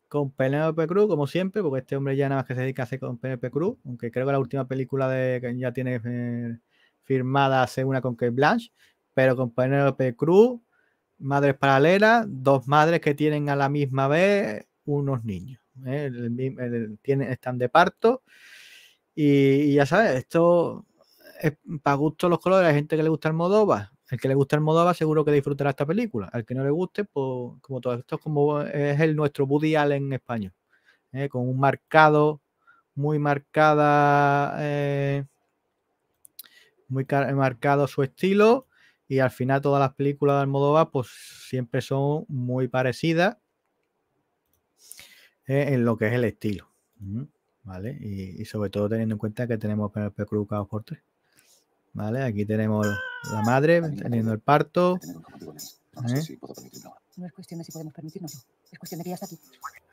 con Penélope Cruz, como siempre, porque este hombre ya nada más que se dedica a hacer con Penélope Cruz, aunque creo que la última película de que ya tiene eh, firmada hace una con Kate Blanche, pero con Penélope Cruz, Madres Paralelas, dos madres que tienen a la misma vez unos niños. ¿eh? tienen, están de parto y, ya sabes, esto es para gusto los colores, hay gente que le gusta el Modoba. El que le gusta el Modoba seguro que disfrutará esta película. Al que no le guste, pues como todo esto es como es el nuestro Woody Allen en España. ¿eh? Con un marcado, muy marcada, eh, muy marcado su estilo. Y al final todas las películas de Almodóvar pues siempre son muy parecidas ¿eh? en lo que es el estilo. ¿vale? Y, sobre todo teniendo en cuenta que tenemos PNP colocado por tres. ¿Vale? Aquí tenemos la madre teniendo el parto. ¿eh? No es cuestión de si podemos permitirnos, es cuestión de que ya está aquí.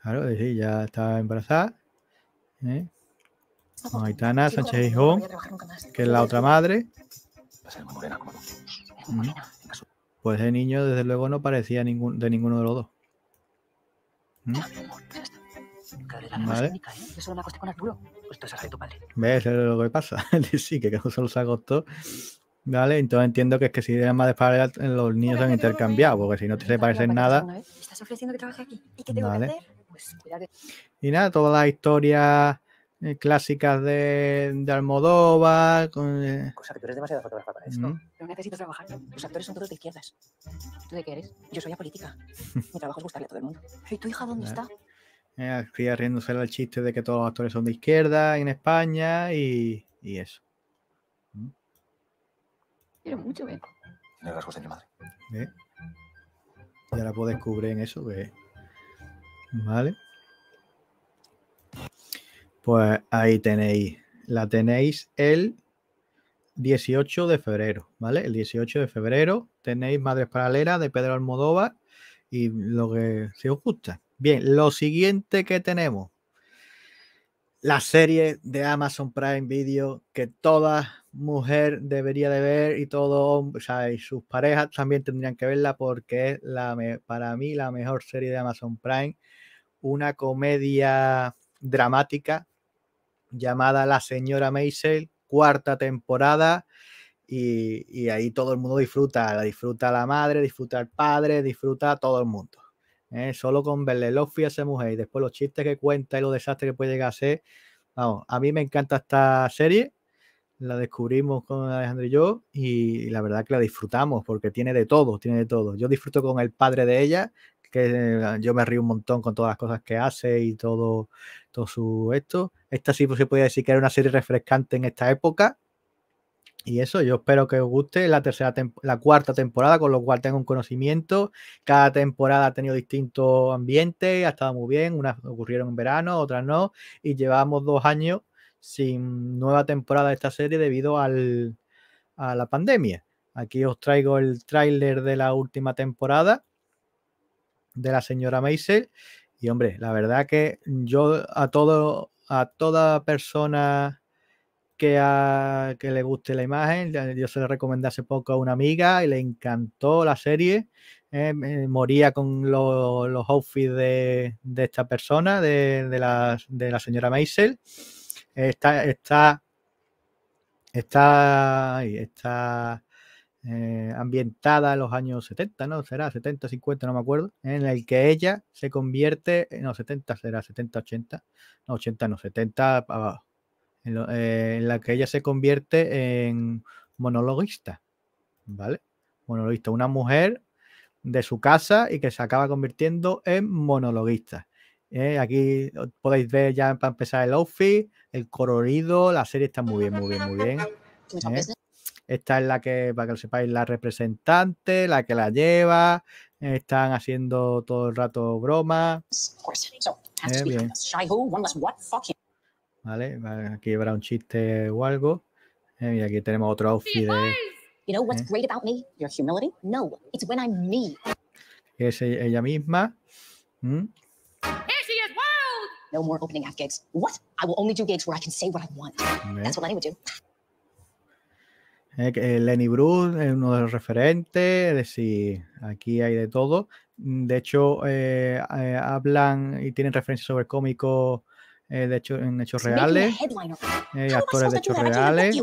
Claro, sí, ya está embarazada. ¿Eh? Aitana Sánchez Gijón, que es la otra madre. Pues el niño, desde luego, no parecía ningún, de ninguno de los dos. ¿Mm? ¿Vale? Técnica, ¿eh? Eso no me acosté con Pues tú de tu padre. ¿Ves? lo que pasa. sí, que no se ha costado Vale, entonces entiendo que es que si eres más de para los niños se han intercambiado, porque si no te se parecen nada. ¿eh? ¿Estás ofreciendo que trabaje aquí? ¿Y qué tengo que hacer? Pues cuidado. Y nada, todas las historias eh, clásicas de, de Almodóvar. Con, eh, Cosa que tú eres demasiado fotógrafa para esto. Mm. No necesito trabajar. Los actores son todos de izquierdas. ¿Tú de qué eres? Yo soy política Mi trabajo es gustarle a todo el mundo. ¿Y tu hija dónde está? Hacía eh, riéndose al chiste de que todos los actores son de izquierda en España y, eso. Quiero mm. mucho bien ¿Eh? Ya la puedo descubrir en eso. Pues. Vale. Pues ahí tenéis. La tenéis el 18 de febrero, ¿vale? El 18 de febrero tenéis Madres Paralelas de Pedro Almodóvar y lo que se si os gusta. Bien, lo siguiente que tenemos, la serie de Amazon Prime Video que toda mujer debería de ver y todo hombre, o sea, y sus parejas también tendrían que verla porque es la para mí la mejor serie de Amazon Prime, una comedia dramática llamada La señora Maisel, cuarta temporada. Y, ahí todo el mundo disfruta, disfruta la madre, disfruta el padre, disfruta todo el mundo. Eh, solo con verle esa mujer y después los chistes que cuenta y los desastres que puede llegar a ser. Vamos, a mí me encanta esta serie. La descubrimos con Alejandro y yo y, la verdad que la disfrutamos porque tiene de todo, tiene de todo. Yo disfruto con el padre de ella, que eh, yo me río un montón con todas las cosas que hace y todo, todo su esto. Esta sí pues, se podría decir que era una serie refrescante en esta época, y eso, yo espero que os guste la tercera la cuarta temporada, con lo cual tengo un conocimiento. Cada temporada ha tenido distintos ambientes, ha estado muy bien. Unas ocurrieron en verano, otras no. Y llevamos dos años sin nueva temporada de esta serie debido al, a la pandemia. Aquí os traigo el tráiler de la última temporada de la señora Maisel. Y hombre, la verdad que yo a todo, a toda persona que, a, que le guste la imagen. Yo se la recomendé hace poco a una amiga y le encantó la serie. Eh, eh, moría con los outfits de, esta persona, de, la, señora Maisel. Está, está, está, está eh, ambientada en los años 70, ¿no? Será 70, 50, no me acuerdo, en el que ella se convierte, no, 70 será, 70, 80, no, 80, no, 70, para abajo eh, en, la que ella se convierte en monologuista, ¿vale? Monologuista, una mujer de su casa y que se acaba convirtiendo en monologuista. Eh, aquí podéis ver ya para empezar el outfit, el colorido, la serie está muy bien, muy bien, muy bien. ¿eh? Esta es la que, para que lo sepáis, la representante, la que la lleva, están haciendo todo el rato bromas. Pues, pues, bien. ¿vale? Aquí habrá un chiste o algo. Eh, y aquí tenemos otro outfit de... You know what's ¿Eh? great about me? Your humility? No, it's when I'm me. es e-, ella misma. ¿Mm? No more opening half gigs. What? I will only do gigs where I can say what I want. Bien. That's what Lenny would do. Eh, eh, Lenny Bruce es uno de los referentes, es decir, aquí hay de todo. De hecho, eh, eh hablan y tienen referencias sobre cómicos eh, de hecho, en hechos reales, eh, actores de hechos reales.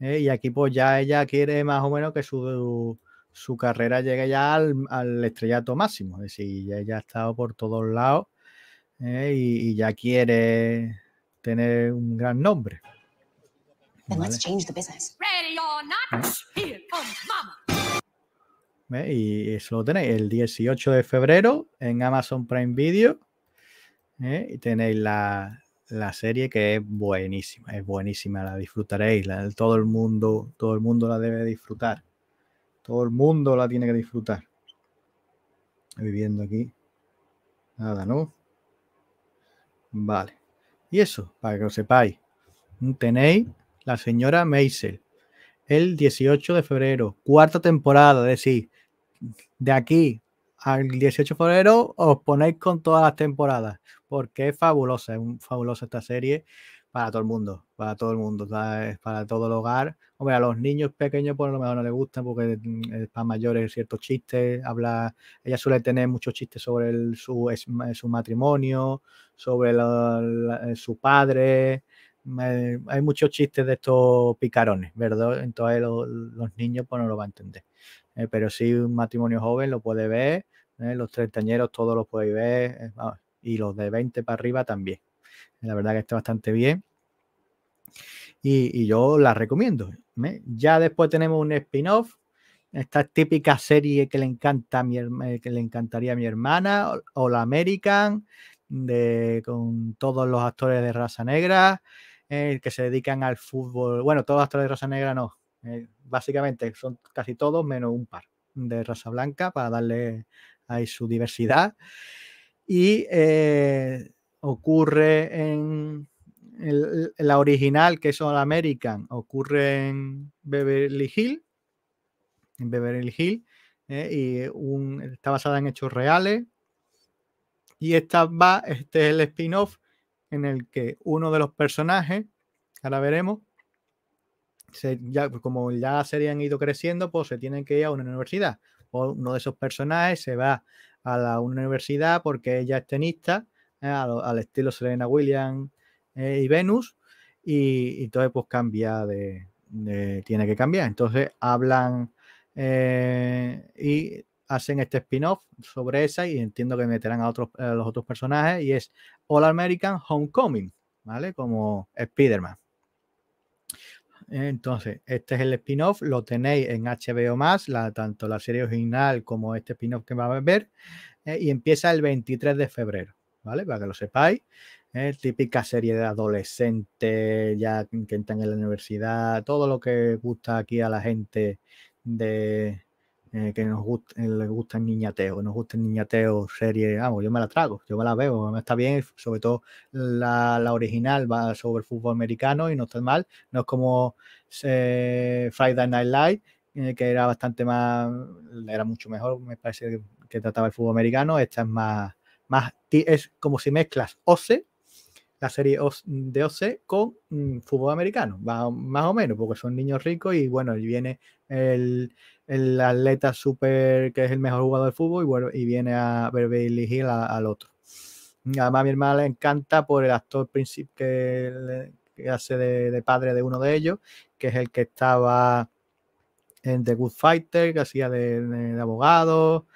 Eh, y aquí pues ya ella quiere más o menos que su, su carrera llegue ya al, estrellato máximo. Es decir, ya ella ha estado por todos lados y, ya quiere tener un gran nombre. Y eso lo tenéis el 18 de febrero en Amazon Prime Video. ¿eh? y tenéis la, serie que es buenísima, es buenísima, la disfrutaréis, la, todo, el mundo, todo el mundo la debe disfrutar, todo el mundo la tiene que disfrutar. Viviendo aquí, nada, ¿no? Vale, y eso, para que lo sepáis, mm, tenéis la señora Maisel el 18 de febrero, cuarta temporada, es decir, de aquí al 18 de febrero os ponéis con todas las temporadas porque es fabulosa, es fabulosa esta serie para todo el mundo, para todo el mundo, para todo el hogar. Hombre, a los niños pequeños por pues, lo mejor no les gusta porque mm, para mayores ciertos chistes, habla, ella suele tener muchos chistes sobre su, su, matrimonio, sobre eh, su padre, mm, hay muchos chistes de estos picarones, ¿verdad? Entonces los niños pues no lo van a entender. Eh, pero sí un matrimonio joven lo puede ver, ¿eh? los treintañeros todos los pueden ver, y los de 20 para arriba también. La verdad que está bastante bien. Y, yo la recomiendo. ¿eh? Ya después tenemos un spin-off, esta típica serie que le, encanta a mi, eh, que le encantaría a mi hermana, All American, de, con todos los actores de raza negra eh, que se dedican al fútbol. Bueno, todos los actores de raza negra no. básicamente son casi todos menos un par de raza blanca para darle ahí su diversidad y eh, ocurre en la original, que es All American, ocurre en Beverly Hill. en Beverly Hills, eh, y está basada en hechos reales. Y esta va, este es el spin-off en el que uno de los personajes, ahora veremos, como ya serían ido creciendo, pues se tienen que ir a una universidad. O uno de esos personajes se va a la universidad porque ella es tenista, eh, al, estilo Serena Williams eh, y Venus, y, todo entonces pues cambia de, tiene que cambiar. Entonces hablan eh, y hacen este spin-off sobre esa y entiendo que meterán a, otros, los otros personajes y es All American Homecoming, ¿vale? Como Spider-Man. Entonces, este es el spin-off, lo tenéis en HBO más, la, tanto la serie original como este spin-off que va a ver, eh, y empieza el 23 de febrero, ¿vale? Para que lo sepáis. Eh, típica serie de adolescentes, ya que entran en la universidad, todo lo que gusta aquí a la gente de, eh, que nos gusta, eh, gusta el niñateo, nos gusta el niñateo, serie, vamos, yo me la trago, yo me la veo, está bien, sobre todo la, original va sobre el fútbol americano y no está mal, no es como eh, Friday Night Live, que era bastante más, era mucho mejor, me parece que, trataba el fútbol americano, esta es más, más, es como si mezclas OCE, la serie de OCE con mm, fútbol americano, va, más o menos, porque son niños ricos y bueno, viene el el atleta súper que es el mejor jugador de fútbol y, bueno, y viene a ver Bailey Hill al otro. Además, a mi hermana le encanta por el actor principal que, hace de, padre de uno de ellos, que es el que estaba en The Good Fighter, que hacía de, abogado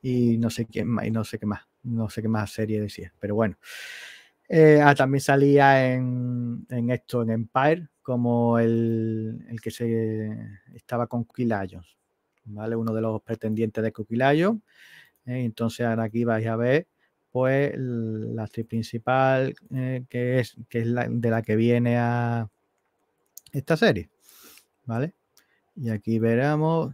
y no sé quién más, no sé qué más, no sé qué más serie decía, pero bueno. Eh, ah, también salía en, esto, en Empire, como el, el que se estaba con Kill ¿vale? Uno de los pretendientes de Cookie eh, Entonces ahora aquí vais a ver pues la actriz principal eh, que es, que es la, de la que viene a esta serie, ¿vale? Y aquí veremos,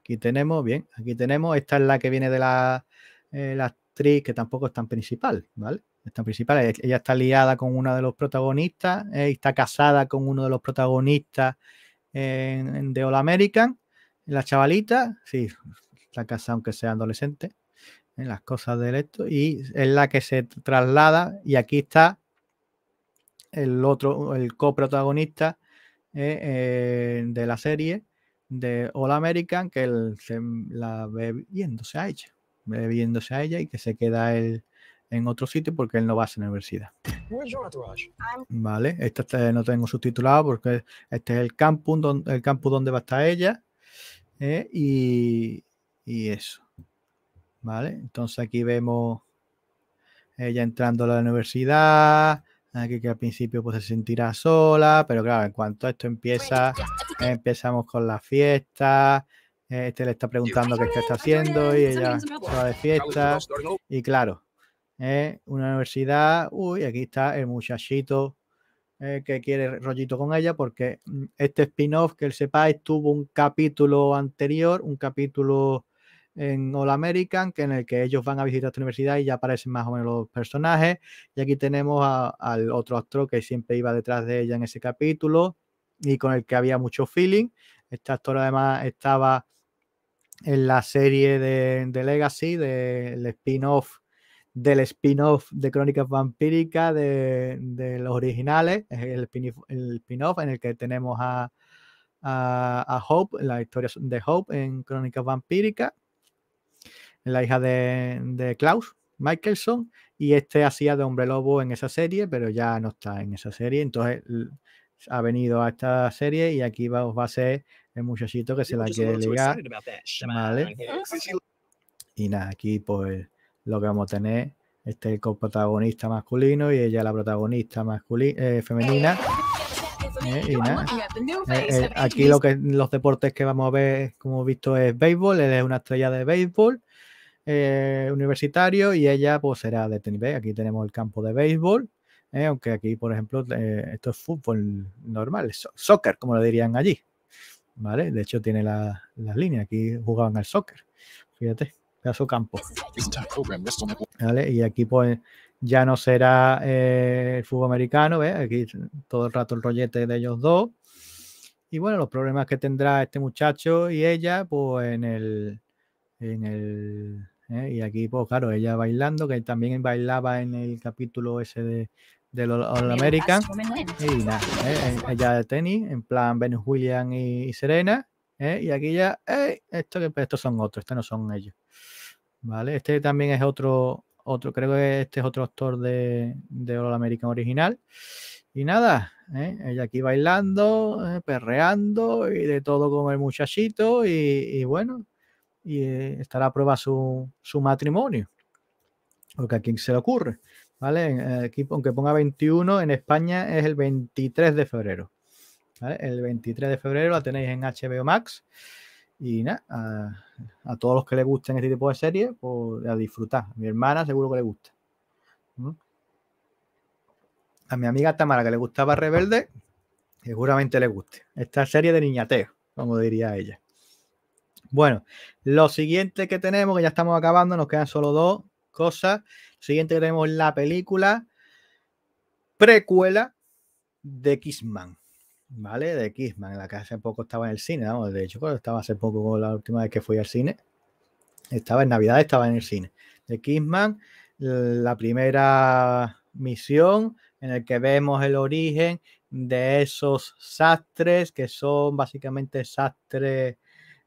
aquí tenemos, bien, aquí tenemos, esta es la que viene de la, eh, actriz que tampoco es tan principal, ¿vale? principal, e-, ella está liada con uno de los protagonistas, está casada con uno de los protagonistas de All American, la chavalita, sí, está casa aunque sea adolescente, en las cosas del esto, y es la que se traslada, y aquí está el otro, el coprotagonista eh, eh, de la serie de All American, que él se, la ve viéndose a ella, bebiéndose a ella y que se queda él en otro sitio porque él no va a la universidad. Vale, este no tengo subtitulado porque este es el campus, el campus donde va a estar ella ¿eh? y, eso. ¿Vale? Entonces aquí vemos ella entrando a la universidad, aquí ah, que al principio pues se sentirá sola, pero claro, en cuanto esto empieza, empezamos con la fiesta, este le está preguntando qué, está haciendo y ella de fiesta. Y claro, ¿eh? una universidad, uy, aquí está el muchachito eh, que quiere rollito con ella, porque mm, este spin-off, que el sepa tuvo un capítulo anterior, un capítulo en All American, que en el que ellos van a visitar esta universidad y ya aparecen más o menos los personajes. Y aquí tenemos al otro actor que siempre iba detrás de ella en ese capítulo y con el que había mucho feeling. Este actor además estaba en la serie de, de Legacy, del spin-off del spin-off de Crónicas Vampíricas, de, los originales, el, el spin-off en el que tenemos a, a, Hope, la historia de Hope en Crónicas Vampíricas, la hija de, Klaus Michelson, y este hacía de hombre lobo en esa serie, pero ya no está en esa serie, entonces ha venido a esta serie y aquí va, va a ser el muchachito que se la quiere ligar. Y nada, aquí pues lo que vamos a tener este el coprotagonista masculino y ella la protagonista masculina eh, femenina. Eh, eh, aquí lo que los deportes que vamos a ver, como he visto, es béisbol. Él es una estrella de béisbol universitario y ella pues será de tenis. Aquí tenemos el campo de béisbol. aunque aquí, por ejemplo, esto es fútbol normal, soccer, como lo dirían allí. ¿Vale? De hecho, tiene las líneas. Aquí jugaban al soccer. Fíjate su campo. Y aquí pues ya no será eh, el fútbol americano, ve Aquí todo el rato el rollete de ellos dos. Y bueno, los problemas que tendrá este muchacho y ella, pues en el... En el ¿eh? Y aquí, pues claro, ella bailando, que también bailaba en el capítulo ese de, de los All American. ¿eh? ella de tenis, en plan Venus Williams y Serena. ¿eh? Y aquí ya, esto, pues, estos son otros, estos no son ellos. ¿Vale? Este también es otro, otro, creo que este es otro actor de, de All American original. Y nada, ¿eh? ella aquí bailando, eh, perreando y de todo con el muchachito y, bueno, y estará a prueba su, matrimonio. Porque a quién se le ocurre, ¿vale? Aquí, aunque ponga 21, en España es el 23 de febrero. El 23 de febrero la tenéis en HBO Max. Y nada, a, todos los que les gusten este tipo de series, pues a disfrutar. A mi hermana seguro que le gusta. ¿Mm? A mi amiga Tamara, que le gustaba Rebelde, seguramente le guste. Esta serie de niñateo, como diría ella. Bueno, lo siguiente que tenemos, que ya estamos acabando, nos quedan solo dos cosas. Lo siguiente que tenemos es la película precuela de Kissman. ¿vale? De Kissman, la que hace poco estaba en el cine, vamos, de hecho, cuando estaba hace poco la última vez que fui al cine, estaba en Navidad, estaba en el cine. De Kissman, la primera misión en la que vemos el origen de esos sastres, que son básicamente sastres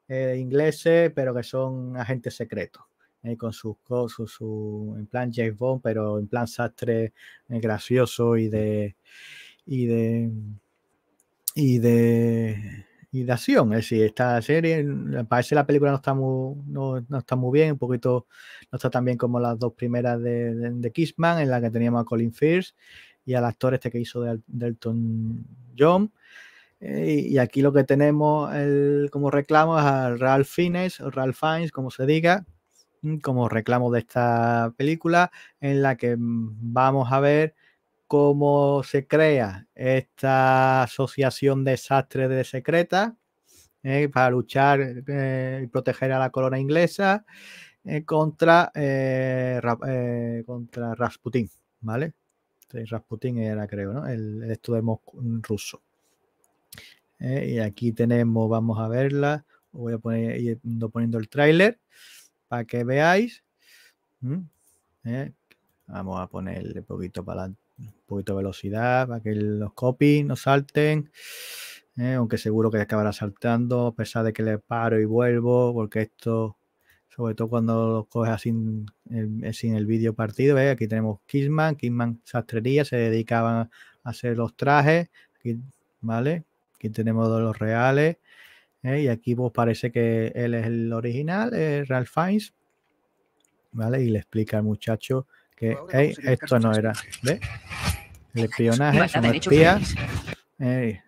eh, ingleses, pero que son agentes secretos. Eh, con sus cosas, su, en plan James Bond, pero en plan sastre eh, gracioso y de, y de y de, y acción. Es decir, esta serie, parece la película no está muy, no, está muy bien, un poquito no está tan bien como las dos primeras de, Kissman, en la que teníamos a Colin Firth y al actor este que hizo de, Elton John. Eh, y aquí lo que tenemos el, como reclamo es a Ralph Fiennes, o Ralph Fiennes, como se diga, mm, como reclamo de esta película, en la que mm, vamos a ver cómo se crea esta asociación de sastre de secreta eh, para luchar eh, y proteger a la corona inglesa eh, contra, contra Rasputin, ¿vale? Rasputin era, creo, ¿no? El, el ruso. y aquí tenemos, vamos a verla, voy a poner poniendo el tráiler para que veáis. vamos a ponerle poquito para adelante un poquito de velocidad para que los copies no salten. Eh, aunque seguro que acabará saltando, a pesar de que le paro y vuelvo, porque esto, sobre todo cuando lo coges así sin el vídeo partido, aquí tenemos Kisman, Kisman Sastrería, se dedicaban a hacer los trajes, aquí, ¿vale? Aquí tenemos los reales, ¿eh? y aquí pues parece que él es el original, Real Ralph ¿vale? Y le explica al muchacho que, esto no era. El espionaje, son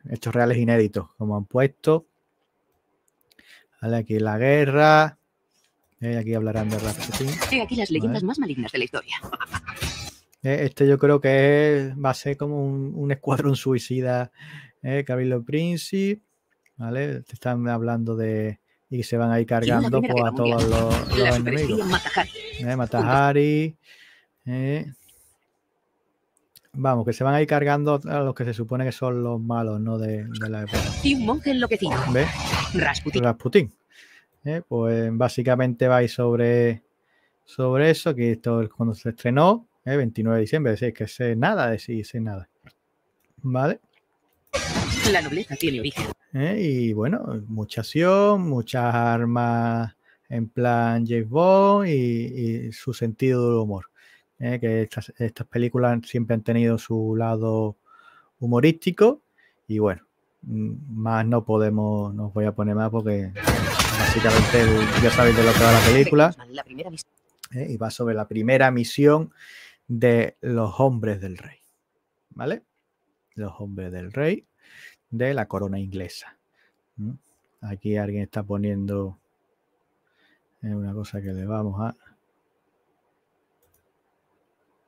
hechos reales inéditos, como han puesto. aquí la guerra. aquí hablarán de las leyendas más malignas de la historia. Eh, este yo creo que va a ser como un, escuadrón suicida. Eh, Cabildo ¿Vale? Te están hablando de. Y se van a ir cargando pues, a todos los, enemigos. Matahari Matajari eh, eh, vamos, que se van a ir cargando a los que se supone que son los malos, ¿no? De, la época. Y un monje enloquecido. ¿Ves? Rasputin. Rasputin. Eh, pues básicamente vais sobre, sobre eso, que esto es cuando se estrenó, eh, 29 de diciembre, decís que sé nada, de sí, sé nada. ¿Vale? La nobleza tiene origen. Eh, y bueno, mucha acción, muchas armas en plan James Bond y, y su sentido del humor. ¿eh? que estas, películas siempre han tenido su lado humorístico y bueno, mm, más no podemos, no os voy a poner más porque básicamente ya sabéis de lo que va la película ¿eh? y va sobre la primera misión de los hombres del rey, ¿vale? Los hombres del rey de la corona inglesa. Aquí alguien está poniendo una cosa que le vamos a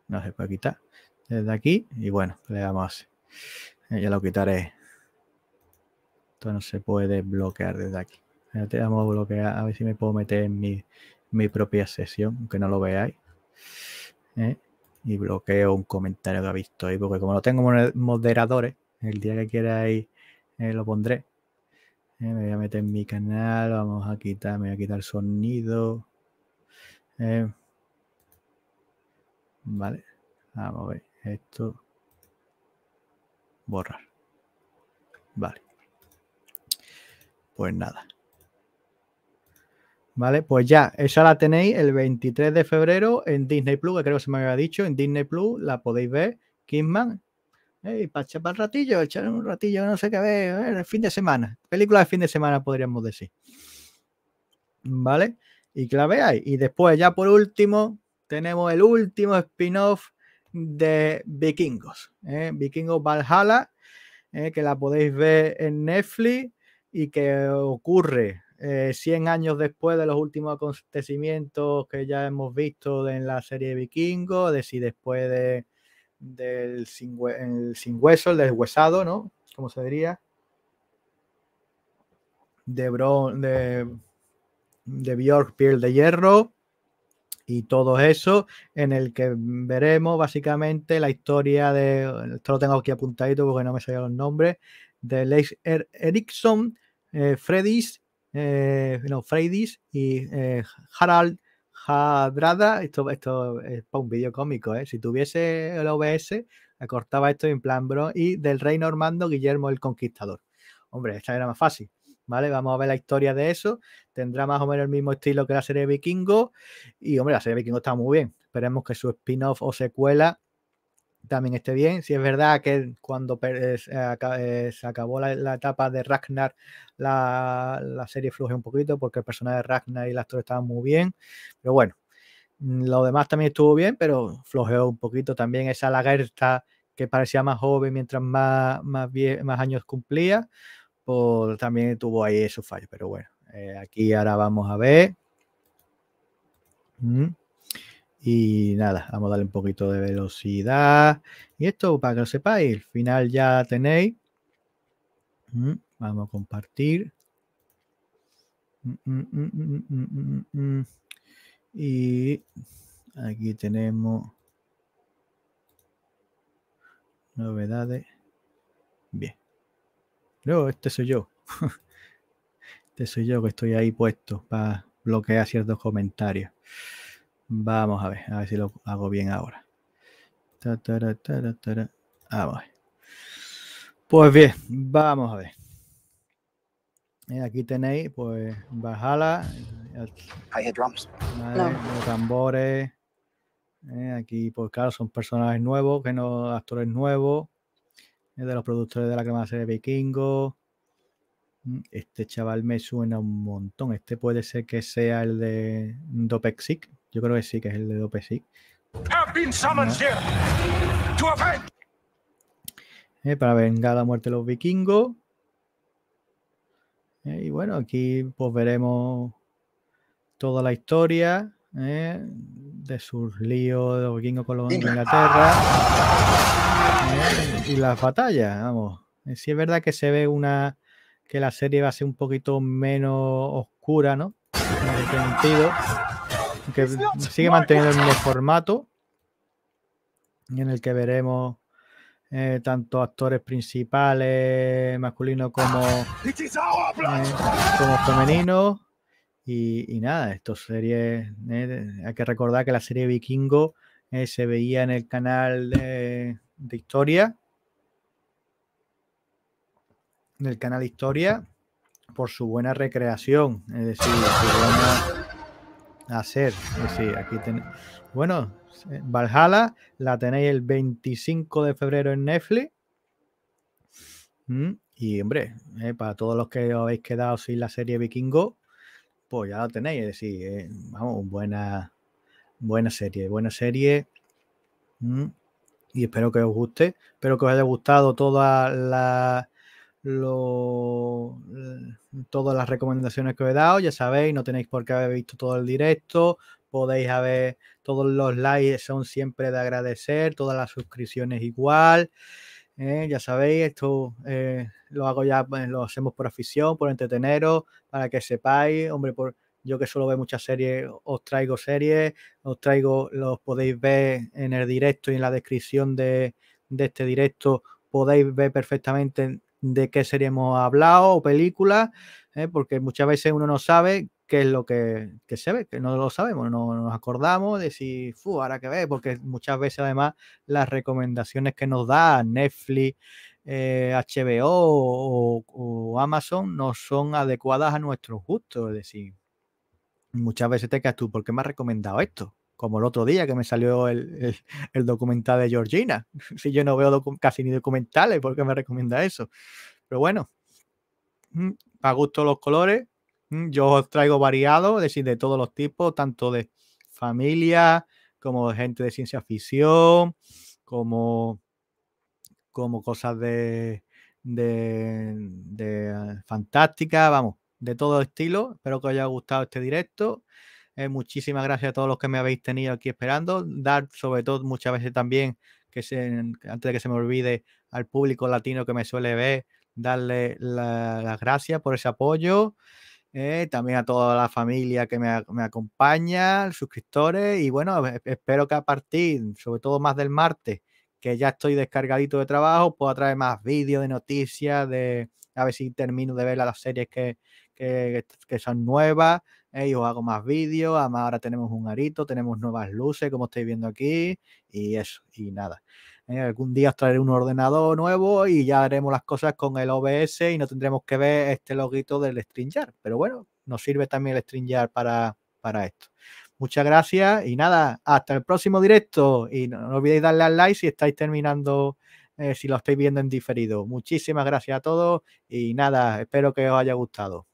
no se puede quitar desde aquí. Y bueno, le damos eh, Ya lo quitaré. Esto no se puede bloquear desde aquí. damos a bloquear. A ver si me puedo meter en mi, propia sesión, aunque no lo veáis. Eh, y bloqueo un comentario que ha visto ahí, porque como lo tengo moderadores, el día que queráis eh, lo pondré. Eh, me voy a meter en mi canal, vamos a quitar, me voy a quitar el sonido. Vale, vamos a ver. Esto. Borrar. Vale. Pues nada. Vale, pues ya, esa la tenéis el 23 de febrero en Disney Plus, que creo que se me había dicho, en Disney Plus la podéis ver, Kingman. Hey, para ratillo, echar un ratillo, no sé qué ver, el fin de semana. Película de fin de semana, podríamos decir. ¿Vale? Y que la veáis. Y después, ya por último, tenemos el último spin-off de Vikingos. ¿eh? Vikingos Valhalla, ¿eh? que la podéis ver en Netflix y que ocurre 100 eh, años después de los últimos acontecimientos que ya hemos visto en la serie Vikingos, de decir, después de, del sin, el sin hueso, el deshuesado, ¿no? ¿cómo se diría. De, de, de piel de hierro, y todo eso, en el que veremos básicamente la historia de, esto lo tengo aquí apuntadito porque no me salían los nombres, de Lex er-, Ericsson Erickson, eh, eh y eh, Harald Hadrada, esto, esto es para un vídeo cómico, ¿eh? si tuviese el OBS, acortaba esto en plan bro, y del rey normando Guillermo el Conquistador. Hombre, esta era más fácil. Vamos a ver la historia de eso. Tendrá más o menos el mismo estilo que la serie Vikingo. Y, hombre, la serie Vikingo está muy bien. Esperemos que su spin-off o secuela también esté bien. Si es verdad que cuando eh, eh, se acabó la, etapa de Ragnar, la, serie floje un poquito porque el personaje de Ragnar y el actor estaban muy bien. Pero bueno, mm, lo demás también estuvo bien, pero flojeó un poquito también esa lagerta que parecía más joven mientras más, más años cumplía también tuvo ahí esos fallo, pero bueno, eh, aquí ahora vamos a ver. Y nada, vamos a darle un poquito de velocidad. Y esto para que lo sepáis, el final ya tenéis. Vamos a compartir. y aquí tenemos novedades. Bien este soy yo. este soy yo que estoy ahí puesto para bloquear ciertos comentarios. Vamos a ver, a ver si lo hago bien ahora. Pues bien, vamos a ver. Eh, aquí tenéis, pues, bajala. Eh, drums. Los tambores. Eh, aquí, pues claro, son personajes nuevos, que no, actores nuevos de los productores de la crema serie Vikingo. Mm, este chaval me suena un montón. Este puede ser que sea el de Dopexic. Yo creo que sí, que es el de Dopexic. Eh, para vengar la muerte de los vikingos. Eh, y bueno, aquí pues veremos toda la historia eh, de sus líos de los vikingos con los Inglaterra y las batallas, vamos. Eh, si es verdad que se ve una que la serie va a ser un poquito menos oscura, ¿no? En sentido, que sigue manteniendo el mismo formato en el que veremos eh, tanto actores principales masculinos como, eh, como femeninos. Y, nada, esto series, hay que recordar que la serie Vikingo se veía en el canal de de historia, del canal Historia, por su buena recreación, es decir, hacer. aquí Bueno, Valhalla la tenéis el 25 de febrero en Netflix. Mm, y hombre, eh, para todos los que os habéis quedado sin la serie Vikingo, pues ya la tenéis. Es decir, eh, vamos, buena, buena serie, buena serie. Mm, y espero que os guste, espero que os haya gustado toda todas las recomendaciones que os he dado, ya sabéis, no tenéis por qué haber visto todo el directo, podéis haber, todos los likes son siempre de agradecer, todas las suscripciones igual, ¿eh? ya sabéis, esto eh, lo hago ya, pues, lo hacemos por afición, por entreteneros, para que sepáis, hombre, por yo que solo ve muchas series, os traigo series, os traigo, los podéis ver en el directo y en la descripción de, este directo, podéis ver perfectamente de qué serie hemos hablado o películas, ¿eh? porque muchas veces uno no sabe qué es lo que, se ve, que no lo sabemos, no, nos acordamos de si, fu, ahora que ve, porque muchas veces además las recomendaciones que nos da Netflix, HBO eh, o, Amazon no son adecuadas a nuestros gustos, es decir, muchas veces te quedas tú, ¿por qué me has recomendado esto? Como el otro día que me salió el, documental de Georgina. Si yo no veo casi ni documentales, ¿por qué me recomienda eso? Pero bueno, mm, a gusto los colores. Mm, yo os traigo variados, es decir, de todos los tipos, tanto de familia como de gente de ciencia ficción, como, como cosas de, de, de eh, fantástica, vamos, de todo estilo. Espero que os haya gustado este directo. Eh, muchísimas gracias a todos los que me habéis tenido aquí esperando. Dar, sobre todo, muchas veces también, que se, antes de que se me olvide, al público latino que me suele ver, darle las gracias por ese apoyo. Eh, también a toda la familia que me, me, acompaña, suscriptores. Y bueno, e, espero que a partir, sobre todo más del martes, que ya estoy descargadito de trabajo, pueda traer más vídeos de noticias, de a ver si termino de ver las series que, que, son nuevas. Eh, y os hago más vídeos, además ahora tenemos un arito, tenemos nuevas luces, como estáis viendo aquí, y eso, y nada. Eh, algún día os traeré un ordenador nuevo y ya haremos las cosas con el OBS y no tendremos que ver este loguito del StreamYard. Pero bueno, nos sirve también el StreamYard para, para esto. Muchas gracias y nada, hasta el próximo directo. Y no, olvidéis darle al like si estáis terminando, eh, si lo estáis viendo en diferido. Muchísimas gracias a todos y nada, espero que os haya gustado.